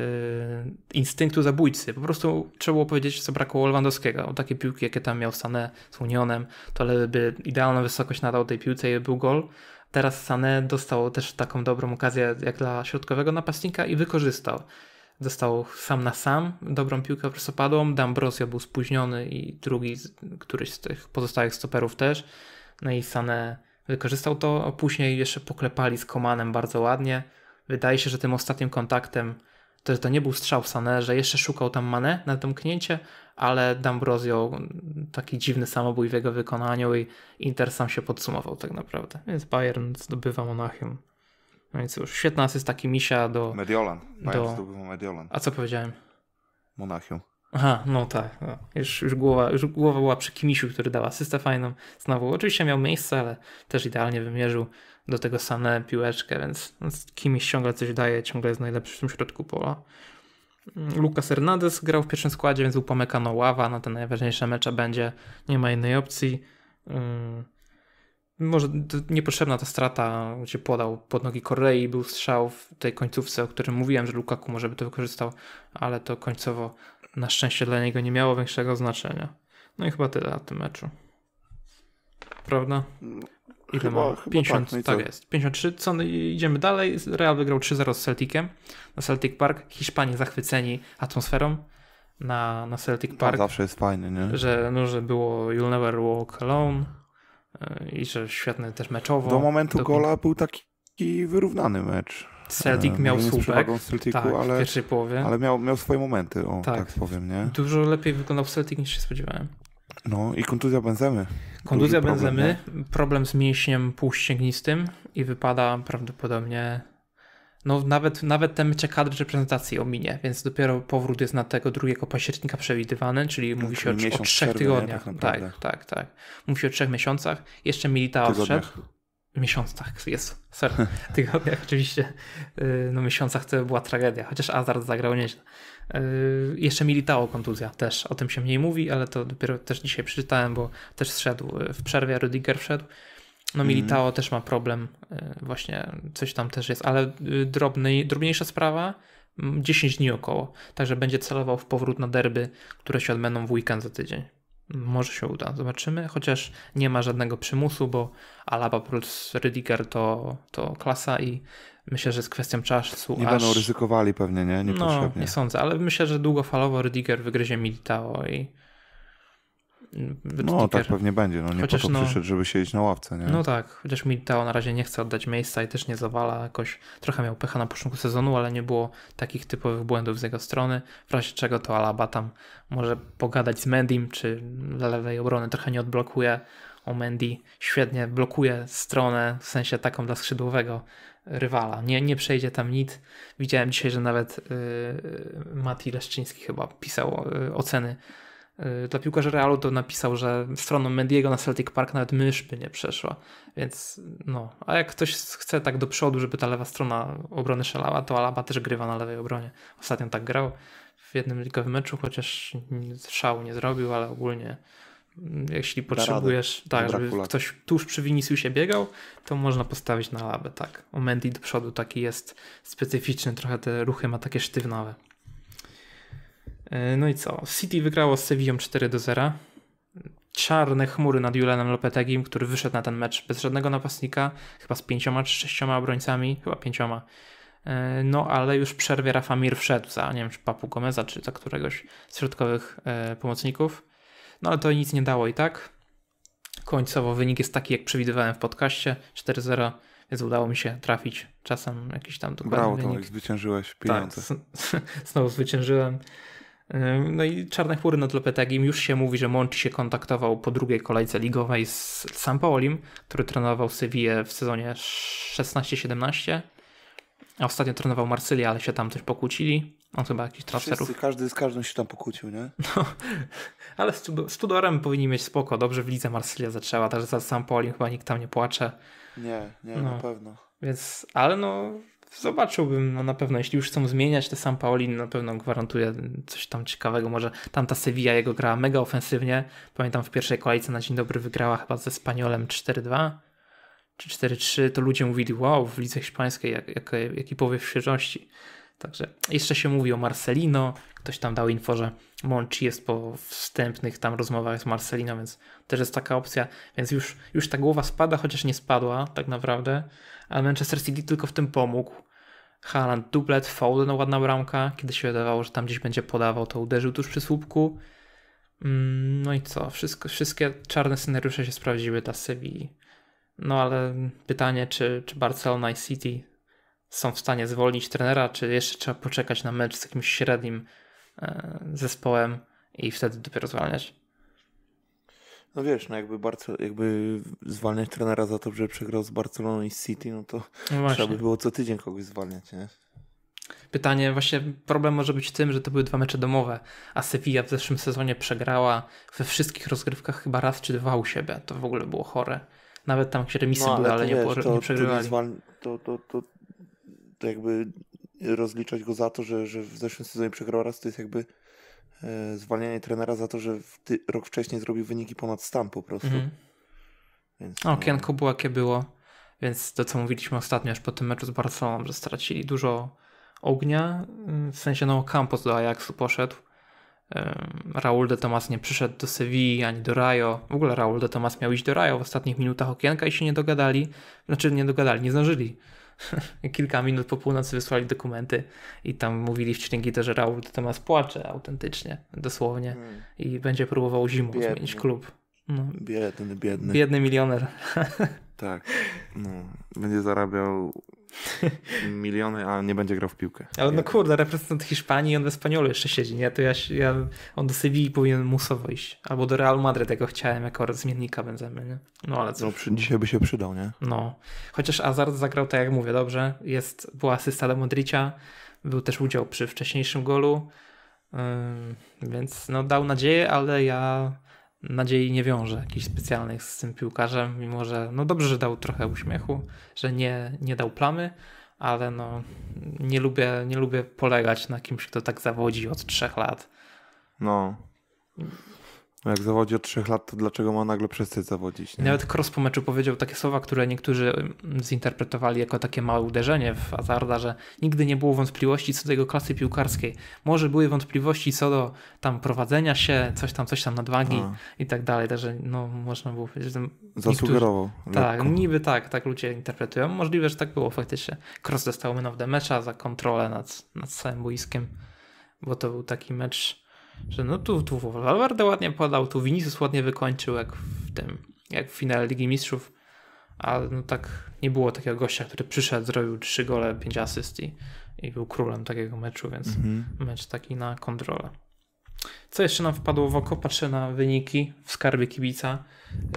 instynktu zabójcy. Po prostu trzeba było powiedzieć, co brakło Lewandowskiego. Takie piłki, jakie tam miał Sané z Unionem, to by idealną wysokość nadał tej piłce i był gol. Teraz Sané dostał też taką dobrą okazję jak dla środkowego napastnika i wykorzystał. Dostał sam na sam dobrą piłkę prostopadłą, D'Ambrosio był spóźniony i drugi, któryś z tych pozostałych stoperów też. No i Sané wykorzystał to, a później jeszcze poklepali z Komanem bardzo ładnie. Wydaje się, że tym ostatnim kontaktem to, to nie był strzał w Sané, że jeszcze szukał tam Mane na domknięcie, ale D'Ambrosio mm, taki dziwny samobój w jego wykonaniu i Inter sam się podsumował tak naprawdę. Więc Bayern zdobywa Monachium. No więc już świetna asysta Kimisia do... Mediolan. Bayern do... zdobywa Mediolan. A co powiedziałem? Monachium. Aha, no tak. No. Już, już, głowa, już głowa była przy Kimisiu, który dał asystę fajną. Znowu oczywiście miał miejsce, ale też idealnie wymierzył do tego Sané piłeczkę, więc kimś ciągle coś daje, ciągle jest najlepszy w tym środku pola. Mm, Lucas Hernandez grał w pierwszym składzie, więc upamykano ława na no te najważniejsze mecze będzie, nie ma innej opcji. Mm, może niepotrzebna ta strata, gdzie podał pod nogi Korei, był strzał w tej końcówce, o którym mówiłem, że Lukaku może by to wykorzystał, ale to końcowo na szczęście dla niego nie miało większego znaczenia. No i chyba tyle na tym meczu. Prawda? Ile chyba, ma? Chyba 50, tak, no tak jest. 53, co, no idziemy dalej. Real wygrał 3-0 z Celticiem na Celtic Park. Hiszpanie zachwyceni atmosferą na, na Celtic no, Park. No, zawsze jest fajny, nie? Że, no, że było You'll Never Walk Alone e, i że świetny też meczowo. Do momentu do... gola był taki wyrównany mecz. Celtic e, miał słupek Celticu, tak, ale, w pierwszej połowie. Ale miał, miał swoje momenty, o, tak. tak powiem, nie? Dużo lepiej wyglądał Celtic niż się spodziewałem. No i kontuzja benzemy. Kontuzja Duży benzemy, problem, problem z mięśniem półścięgnistym i wypada prawdopodobnie no nawet, nawet ten mecie kadr reprezentacji ominie, więc dopiero powrót jest na tego 2 października przewidywany, czyli mówi się o, o trzech tygodniach. Nie, tak, tak, tak, tak. Mówi się o trzech miesiącach. Jeszcze Militao wszedł. Miesiącach, jest, sorry, tygodniach oczywiście. Y, no miesiącach to była tragedia, chociaż Azar zagrał nieźle. Yy, jeszcze Militało kontuzja też, o tym się mniej mówi, ale to dopiero też dzisiaj przeczytałem, bo też zszedł yy, w przerwie, Rudiger wszedł. No Militao mhm. mm. też ma problem, yy, właśnie coś tam też jest, ale drobny, drobniejsza sprawa, 10 mm, dni około, także będzie celował w powrót na derby, które się odbędą w weekend za tydzień. Może się uda, zobaczymy, chociaż nie ma żadnego przymusu, bo Alaba plus Rydiger to, to klasa i Myślę, że z kwestią czasu. Nie aż... będą ryzykowali pewnie, nie? Niepotrzebnie. No, nie sądzę, ale myślę, że długofalowo Rydiger wygryzie Militao i. Rydiger... No, tak pewnie będzie. No, nie chociaż po to no... przyszedł, żeby siedzieć na ławce, nie? No tak, chociaż Militao na razie nie chce oddać miejsca i też nie zawala jakoś. Trochę miał pecha na początku sezonu, ale nie było takich typowych błędów z jego strony. W razie czego to Alaba tam może pogadać z Mendim, czy dla lewej obrony trochę nie odblokuje. O Mendy świetnie blokuje stronę, w sensie taką dla skrzydłowego rywala. Nie, nie przejdzie tam nic. Widziałem dzisiaj, że nawet y, y Mati Leszczyński chyba pisał y, oceny y, dla piłkarza Realu, to napisał, że stroną Mediego na Celtic Park nawet myszby nie przeszła. Więc no, a jak ktoś chce tak do przodu, żeby ta lewa strona obrony szalała, to Alaba też grywa na lewej obronie. Ostatnio tak grał w jednym ligowym meczu, chociaż szału nie zrobił, ale ogólnie Mm, jeśli potrzebujesz, radę, tak, żeby ktoś tuż przy Viniciusie biegał, to można postawić na labę, tak. O Mendy do przodu taki jest specyficzny, trochę te ruchy ma takie sztywnowe. E, no i co? City wygrało z Sevillą 4 do 0. Czarne chmury nad Julenem Lopetegim, który wyszedł na ten mecz bez żadnego napastnika, chyba z pięcioma czy sześcioma obrońcami, chyba pięcioma. E, no ale już w przerwie Rafa Mir wszedł za, nie wiem, czy Papu Gomeza, czy za któregoś z środkowych e, pomocników. No ale to nic nie dało i tak. Końcowo wynik jest taki, jak przewidywałem w podcaście 4-0, więc udało mi się trafić czasem jakiś tam dokładny Brawo, wynik. Brawo zwyciężyłeś tak, pieniądze. Tak, znowu zwyciężyłem. No i czarne chmury nad Lopetegim. Już się mówi, że Monchi się kontaktował po drugiej kolejce ligowej z Sampaolim, który trenował Sewillę w sezonie 16-17, a ostatnio trenował Marsylię, ale się tam też pokłócili. On chyba jakiś transferów. każdy z każdym się tam pokłócił, nie? No, ale z, z Tudorem powinni mieć spoko. Dobrze w lidze Marsylia zaczęła, także za sam Polim chyba nikt tam nie płacze. Nie, nie, no. na pewno. Więc, ale no, zobaczyłbym no, na pewno. Jeśli już chcą zmieniać te San Paulin, na pewno gwarantuje coś tam ciekawego. Może tamta Sevilla jego grała mega ofensywnie. Pamiętam w pierwszej kolejce na dzień dobry wygrała chyba ze Spaniolem 4-2 czy 4-3. To ludzie mówili, wow, w lidze hiszpańskiej jak, jak, jaki powiew świeżości. Także jeszcze się mówi o Marcelino. Ktoś tam dał info, że Monchi jest po wstępnych tam rozmowach z Marcelino, więc też jest taka opcja. Więc już, już ta głowa spada, chociaż nie spadła tak naprawdę. Ale Manchester City tylko w tym pomógł. Haaland dublet, Foden no ładna bramka. Kiedy się wydawało, że tam gdzieś będzie podawał, to uderzył tuż przy słupku. Mm, no i co? Wszystko, wszystkie czarne scenariusze się sprawdziły dla sevilla No ale pytanie, czy, czy Barcelona i City są w stanie zwolnić trenera, czy jeszcze trzeba poczekać na mecz z jakimś średnim e, zespołem i wtedy dopiero zwalniać? No wiesz, no jakby, Barce jakby zwalniać trenera za to, że przegrał z Barceloną i City, no to no trzeba by było co tydzień kogoś zwalniać, nie? Pytanie, właśnie problem może być tym, że to były dwa mecze domowe, a Sevilla w zeszłym sezonie przegrała we wszystkich rozgrywkach chyba raz czy dwa u siebie. To w ogóle było chore. Nawet tam, gdzie remisy no, ale były, ale nie, wiesz, nie przegrywali. To, to, to, to jakby rozliczać go za to, że, że w zeszłym sezonie przegrał raz, to jest jakby e, zwalnianie trenera za to, że ty, rok wcześniej zrobił wyniki ponad stan po prostu. Mhm. Więc, no. Okienko było jakie było, więc to co mówiliśmy ostatnio, aż po tym meczu z Barceloną, że stracili dużo ognia, mm, w sensie no Campos do Ajaxu poszedł, Raul de Tomas nie przyszedł do Sewilli ani do Rajo. W ogóle Raul de Tomas miał iść do Rajo w ostatnich minutach okienka i się nie dogadali. Znaczy nie dogadali, nie zdążyli kilka minut po północy wysłali dokumenty i tam mówili to, że Raul Tomas płacze autentycznie, dosłownie hmm. i będzie próbował zimą biedny. zmienić klub. No. Biedny, biedny. Biedny milioner. Tak. No. Będzie zarabiał Miliony, a nie będzie grał w piłkę. Ale no kurde, reprezentant Hiszpanii, on we Spaniolu jeszcze siedzi, nie? To ja, ja on do Sewilli powinien musowo iść. Albo do Real Madryt, tego chciałem jako zmiennika będziemy, nie? No ale co? No, przy, dzisiaj by się przydał, nie? No. Chociaż Azar zagrał tak jak mówię, dobrze. Jest, była asysta do Modricia, był też udział przy wcześniejszym golu. Yy, więc no dał nadzieję, ale ja nadziei nie wiąże jakichś specjalnych z tym piłkarzem, mimo że no dobrze, że dał trochę uśmiechu, że nie, nie dał plamy, ale no nie lubię, nie lubię polegać na kimś, kto tak zawodzi od trzech lat. No. Jak zawodzi od trzech lat, to dlaczego ma nagle przestać zawodzić? Nie? Nawet Kross po meczu powiedział takie słowa, które niektórzy zinterpretowali jako takie małe uderzenie w Hazarda, że nigdy nie było wątpliwości co do jego klasy piłkarskiej. Może były wątpliwości co do tam prowadzenia się, coś tam, coś tam nadwagi A. No. i tak dalej. Także no, można było powiedzieć, że Zasugerował. Niektórzy... Tak, niby tak, tak ludzie interpretują. Możliwe, że tak było faktycznie. Kross dostał man of the za kontrolę nad, nad całym boiskiem, bo to był taki mecz że no tu, tu Valverde ładnie podał, tu Vinicius ładnie wykończył, jak w tym, jak w finale Ligi Mistrzów, a no tak nie było takiego gościa, który przyszedł, zrobił trzy gole, pięć asyst i, i, był królem takiego meczu, więc mhm. mecz taki na kontrolę. Co jeszcze nam wpadło w oko? Patrzę na wyniki w skarbie kibica.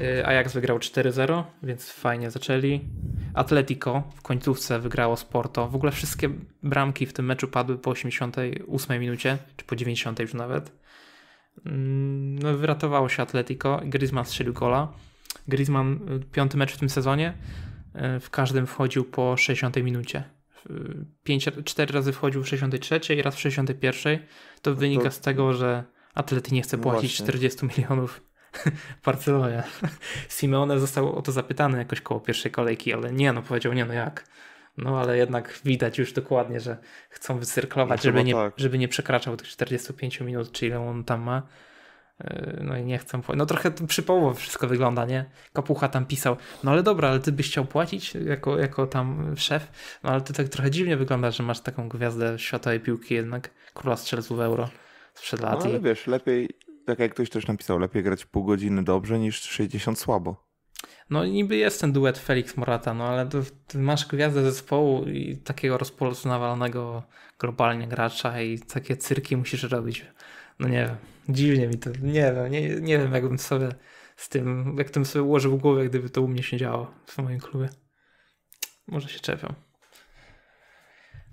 E, Ajax wygrał 4-0, więc fajnie zaczęli. Atletico w końcówce wygrało Sporto. W ogóle wszystkie bramki w tym meczu padły po 88 minucie, czy po 90 już nawet. Mm, no, wyratowało się Atletico. Griezmann strzelił gola. Griezmann, y, piąty mecz w tym sezonie, y, w każdym wchodził po 60 minucie. 5, y, 4 razy wchodził w 63 i raz w 61. To no wynika z tego, że Atleti nie chce no płacić no 40 milionów w Barcelonie. Simeone został o to zapytany jakoś koło pierwszej kolejki, ale nie, no powiedział nie, no jak. No ale jednak widać już dokładnie, że chcą wycyrklować, no, żeby nie, tak. żeby nie przekraczał tych 45 minut, czy ile on tam ma. Yy, no i nie chcą. No trochę połowie wszystko wygląda, nie? Kapucha tam pisał, no ale dobra, ale ty byś chciał płacić jako, jako tam szef, no ale ty tak trochę dziwnie wygląda, że masz taką gwiazdę światowej piłki jednak, króla strzelców euro sprzed no, lat. No ale i... wiesz, lepiej, tak jak ktoś też napisał, lepiej grać pół godziny dobrze niż 60 słabo. No niby jest ten duet Felix Morata, no ale to, masz gwiazdę zespołu i takiego rozpolsonawalonego globalnie gracza i takie cyrki musisz robić. No nie wiem, dziwnie mi to, nie wiem, nie, nie wiem jakbym sobie z tym, jak tym sobie ułożył w głowie, gdyby to u mnie się działo w moim klubie. Może się czepiam.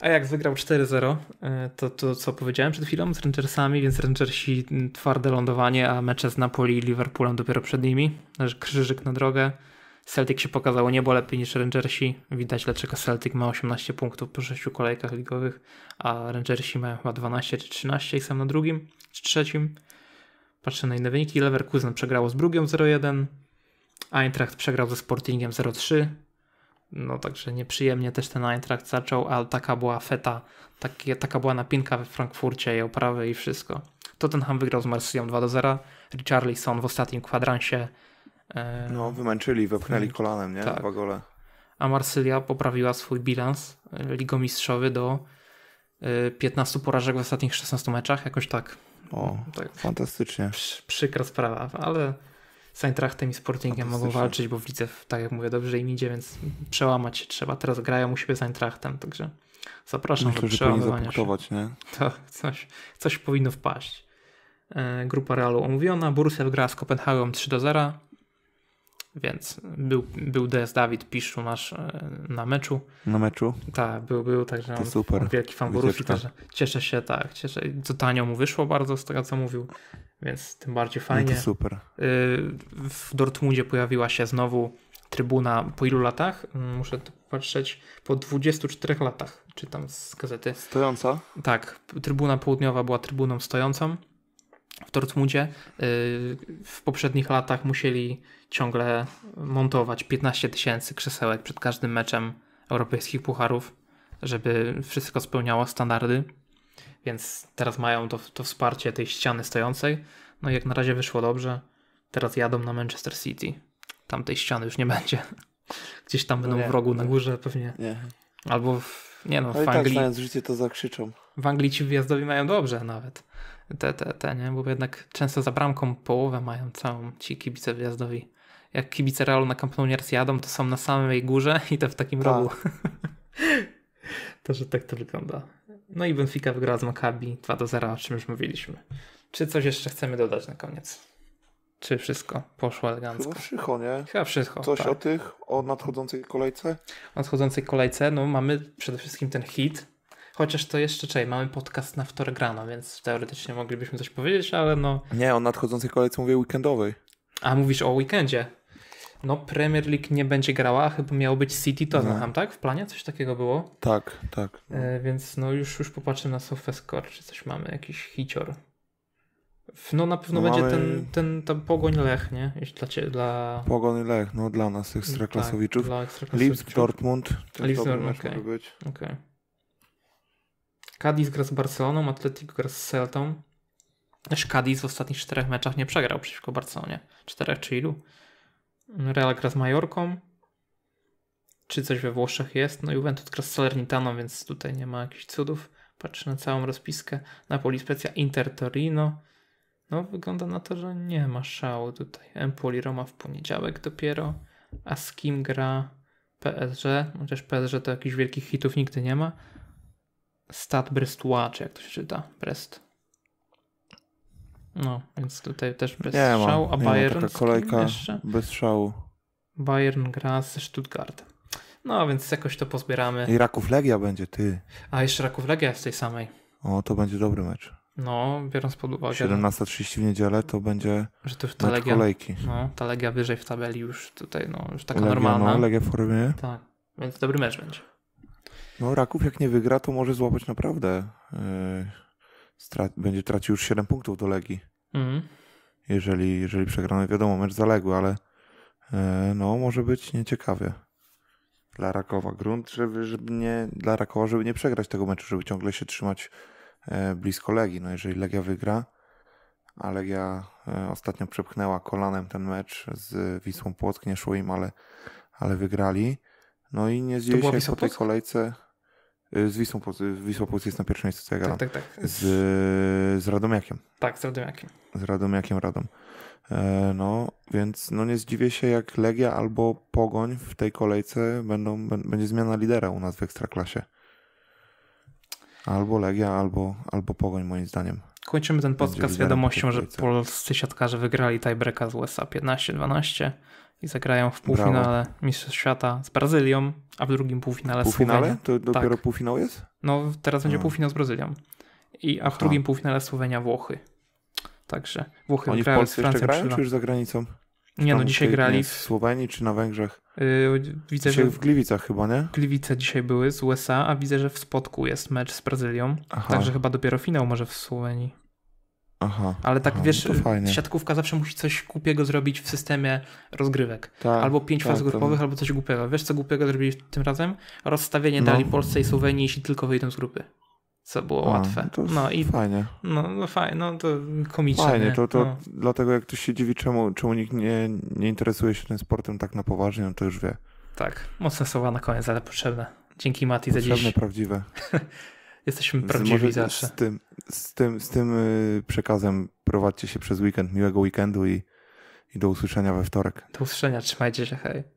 A jak wygrał 4-0, e, to, to co powiedziałem przed chwilą z Rangersami, więc Rangersi mm, twarde lądowanie, a mecze z Napoli i Liverpoolem dopiero przed nimi. Krzyżyk na drogę. Celtic się pokazało niebo lepiej niż Rangersi. Widać dlaczego Celtic ma 18 punktów po 6 kolejkach ligowych, a Rangersi mają chyba 12 czy 13 i są na drugim czy trzecim. Patrzę na inne wyniki. Leverkusen przegrało z Brugią 0-1. Eintracht przegrał ze Sportingiem 0-3. No także nieprzyjemnie też ten Eintracht zaczął, ale taka była feta, takie, taka była napinka we Frankfurcie i oprawy i wszystko. Tottenham wygrał z Marsylią 2 do 0. Richarlison w ostatnim kwadransie. E... No, wymęczyli, wepchnęli kolanem, nie? Tak. Dwa gole. A Marsylia poprawiła swój bilans e, ligomistrzowy do 15 e, porażek w ostatnich 16 meczach, jakoś tak. O, tak. fantastycznie. Przy, przykra sprawa, ale z Eintrachtem i Sportingiem mogą walczyć, bo widzę, tak jak mówię, dobrze im idzie, więc przełamać się trzeba. Teraz grają u siebie z Eintrachtem, także zapraszam do przełamywania się. Nie? To coś, coś powinno wpaść. E, grupa Realu omówiona, Borussia gra z Kopenhagą 3 do 0. Więc był, był DS Dawid Piszczu nasz e, na meczu. Na meczu? Tak, był, był także to super. wielki fan Borusi, także cieszę się, tak, cieszę. Co tanio mu wyszło bardzo z tego, co mówił, więc tym bardziej no fajnie. No to super. Y, w Dortmundzie pojawiła się znowu trybuna po ilu latach? Y, muszę to patrzeć, po 24 latach, czytam z gazety. Stojąca? Tak, trybuna południowa była trybuną stojącą w Dortmundzie. Y, w poprzednich latach musieli ciągle montować 15 tysięcy krzesełek przed każdym meczem europejskich pucharów, żeby wszystko spełniało standardy. Więc teraz mają to, to wsparcie tej ściany stojącej. No i jak na razie wyszło dobrze. Teraz jadą na Manchester City. Tam tej ściany już nie będzie. Gdzieś tam będą no nie, w rogu na górze pewnie. Nie. Albo w, nie no, no w tak Anglii. Tak, życie to zakrzyczą. W Anglii ci wjazdowi mają dobrze nawet. Te, te, te, nie? Bo jednak często za bramką połowę mają całą ci kibice wjazdowi jak kibice Realu na Camp Nou jadą, to są na samej górze i to w takim tak. rogu. rogu. że tak to wygląda. No i Benfica wygrała z Maccabi 2 do 0, o czym już mówiliśmy. Czy coś jeszcze chcemy dodać na koniec? Czy wszystko poszło elegancko? Chyba wszystko, nie? Chyba wszystko. Coś tak. o tych, o nadchodzącej kolejce? O nadchodzącej kolejce, no mamy przede wszystkim ten hit. Chociaż to jeszcze czekaj, mamy podcast na wtorek rano, więc teoretycznie moglibyśmy coś powiedzieć, ale no. Nie, o nadchodzącej kolejce mówię weekendowej. A mówisz o weekendzie? no Premier League nie będzie grała, chyba miało być City Tottenham, no. tak? W planie coś takiego było? Tak, tak. E, więc no już, już popatrzę na SofaScore, czy coś mamy, jakiś hicior. No na pewno no, będzie ten, ten tam Pogoń Lech, nie? dla, dla... Pogoń Lech, no dla nas tak, ekstraklasowiczów. Tak, dla ekstraklasowiczów. Dortmund. Lipsk, Dortmund, okej. Okay. okay. Cadiz gra z Barceloną, Atletico gra z Celtą. Też Cadiz w ostatnich czterech meczach nie przegrał przeciwko Barcelonie. Czterech czy ilu? Real gra z Majorką, czy coś we Włoszech jest, no Juventus gra z Salernitaną, więc tutaj nie ma jakichś cudów. Patrzę na całą rozpiskę. Napoli Specja, Inter Torino. No wygląda na to, że nie ma szału tutaj. Empoli Roma w poniedziałek dopiero. A z kim gra PSG? Chociaż no, PSG to jakichś wielkich hitów nigdy nie ma. Stad Brestois, czy jak to się czyta? Brest. No, więc tutaj też bez nie szału, ma, a Bayern taka kolejka jeszcze? bez szału. Bayern gra z Stuttgart No, więc jakoś to pozbieramy. I Raków Legia będzie, ty. A, jeszcze Raków Legia jest tej samej. O, to będzie dobry mecz. No, biorąc pod uwagę. 17.30 w niedzielę to będzie że to już ta legia, kolejki. No, ta Legia wyżej w tabeli już tutaj, no, już taka legia, normalna. No, legia w formie. Tak, więc dobry mecz będzie. No, Raków jak nie wygra, to może złapać naprawdę... Yy będzie tracił już 7 punktów do Legii. Mm. Jeżeli, jeżeli przegramy, wiadomo, mecz zaległy, ale e, no, może być nieciekawie dla Rakowa. Grunt, żeby, żeby nie, dla Rakowa, żeby nie przegrać tego meczu, żeby ciągle się trzymać e, blisko Legii. No, jeżeli Legia wygra, a Legia e, ostatnio przepchnęła kolanem ten mecz z Wisłą Płock, nie szło im, ale, ale wygrali. No i nie zdziwię się po tej kolejce. Y, z Wisłą Płoc, Wisła jest na pierwszym miejscu, co ja tak, tak, tak. Z, z Radomiakiem. Tak, z Radomiakiem. Z Radomiakiem Radom. E, no, więc no nie zdziwię się, jak Legia albo Pogoń w tej kolejce będą, będzie zmiana lidera u nas w Ekstraklasie. Albo Legia, albo, albo Pogoń moim zdaniem. Kończymy ten podcast z wiadomością, że polscy siatkarze wygrali tiebreaka z USA 15-12 i zagrają w półfinale Brawo. Mistrzostw Świata z Brazylią, a w drugim półfinale, Słowenia. z Półfinale? To tak. dopiero tak. półfinał jest? No, teraz będzie no. półfinał z Brazylią. I, a Aha. w drugim półfinale Słowenia Włochy. Także Włochy Oni grają w Polsce z Francją. grają, czy już za granicą? Czy nie, no dzisiaj grali. W Słowenii czy na Węgrzech? Yy, widzę, dzisiaj że w Gliwicach chyba, nie? Gliwice dzisiaj były z USA, a widzę, że w Spodku jest mecz z Brazylią. Aha. Także chyba dopiero finał może w Słowenii. Aha, ale tak aha, no wiesz, siatkówka zawsze musi coś głupiego zrobić w systemie rozgrywek. Tak, albo pięć tak, faz grupowych, albo coś głupiego. Wiesz, co głupiego zrobili tym razem? Rozstawienie no. dali Polsce i Słowenii, jeśli tylko wyjdą z grupy. Co było A, no łatwe. no i fajnie. No, no fajnie, no to komicznie. Fajnie, to, to no. dlatego jak ktoś się dziwi, czemu, czemu nikt nie, nie interesuje się tym sportem tak na poważnie, no to już wie. Tak, mocne słowa na koniec, ale potrzebne. Dzięki Mati potrzebne, za dziś. Potrzebne, prawdziwe. Jesteśmy prawdziwi z, zawsze. Z tym, z tym, z tym y, przekazem prowadźcie się przez weekend. Miłego weekendu i, i do usłyszenia we wtorek. Do usłyszenia, trzymajcie się, hej.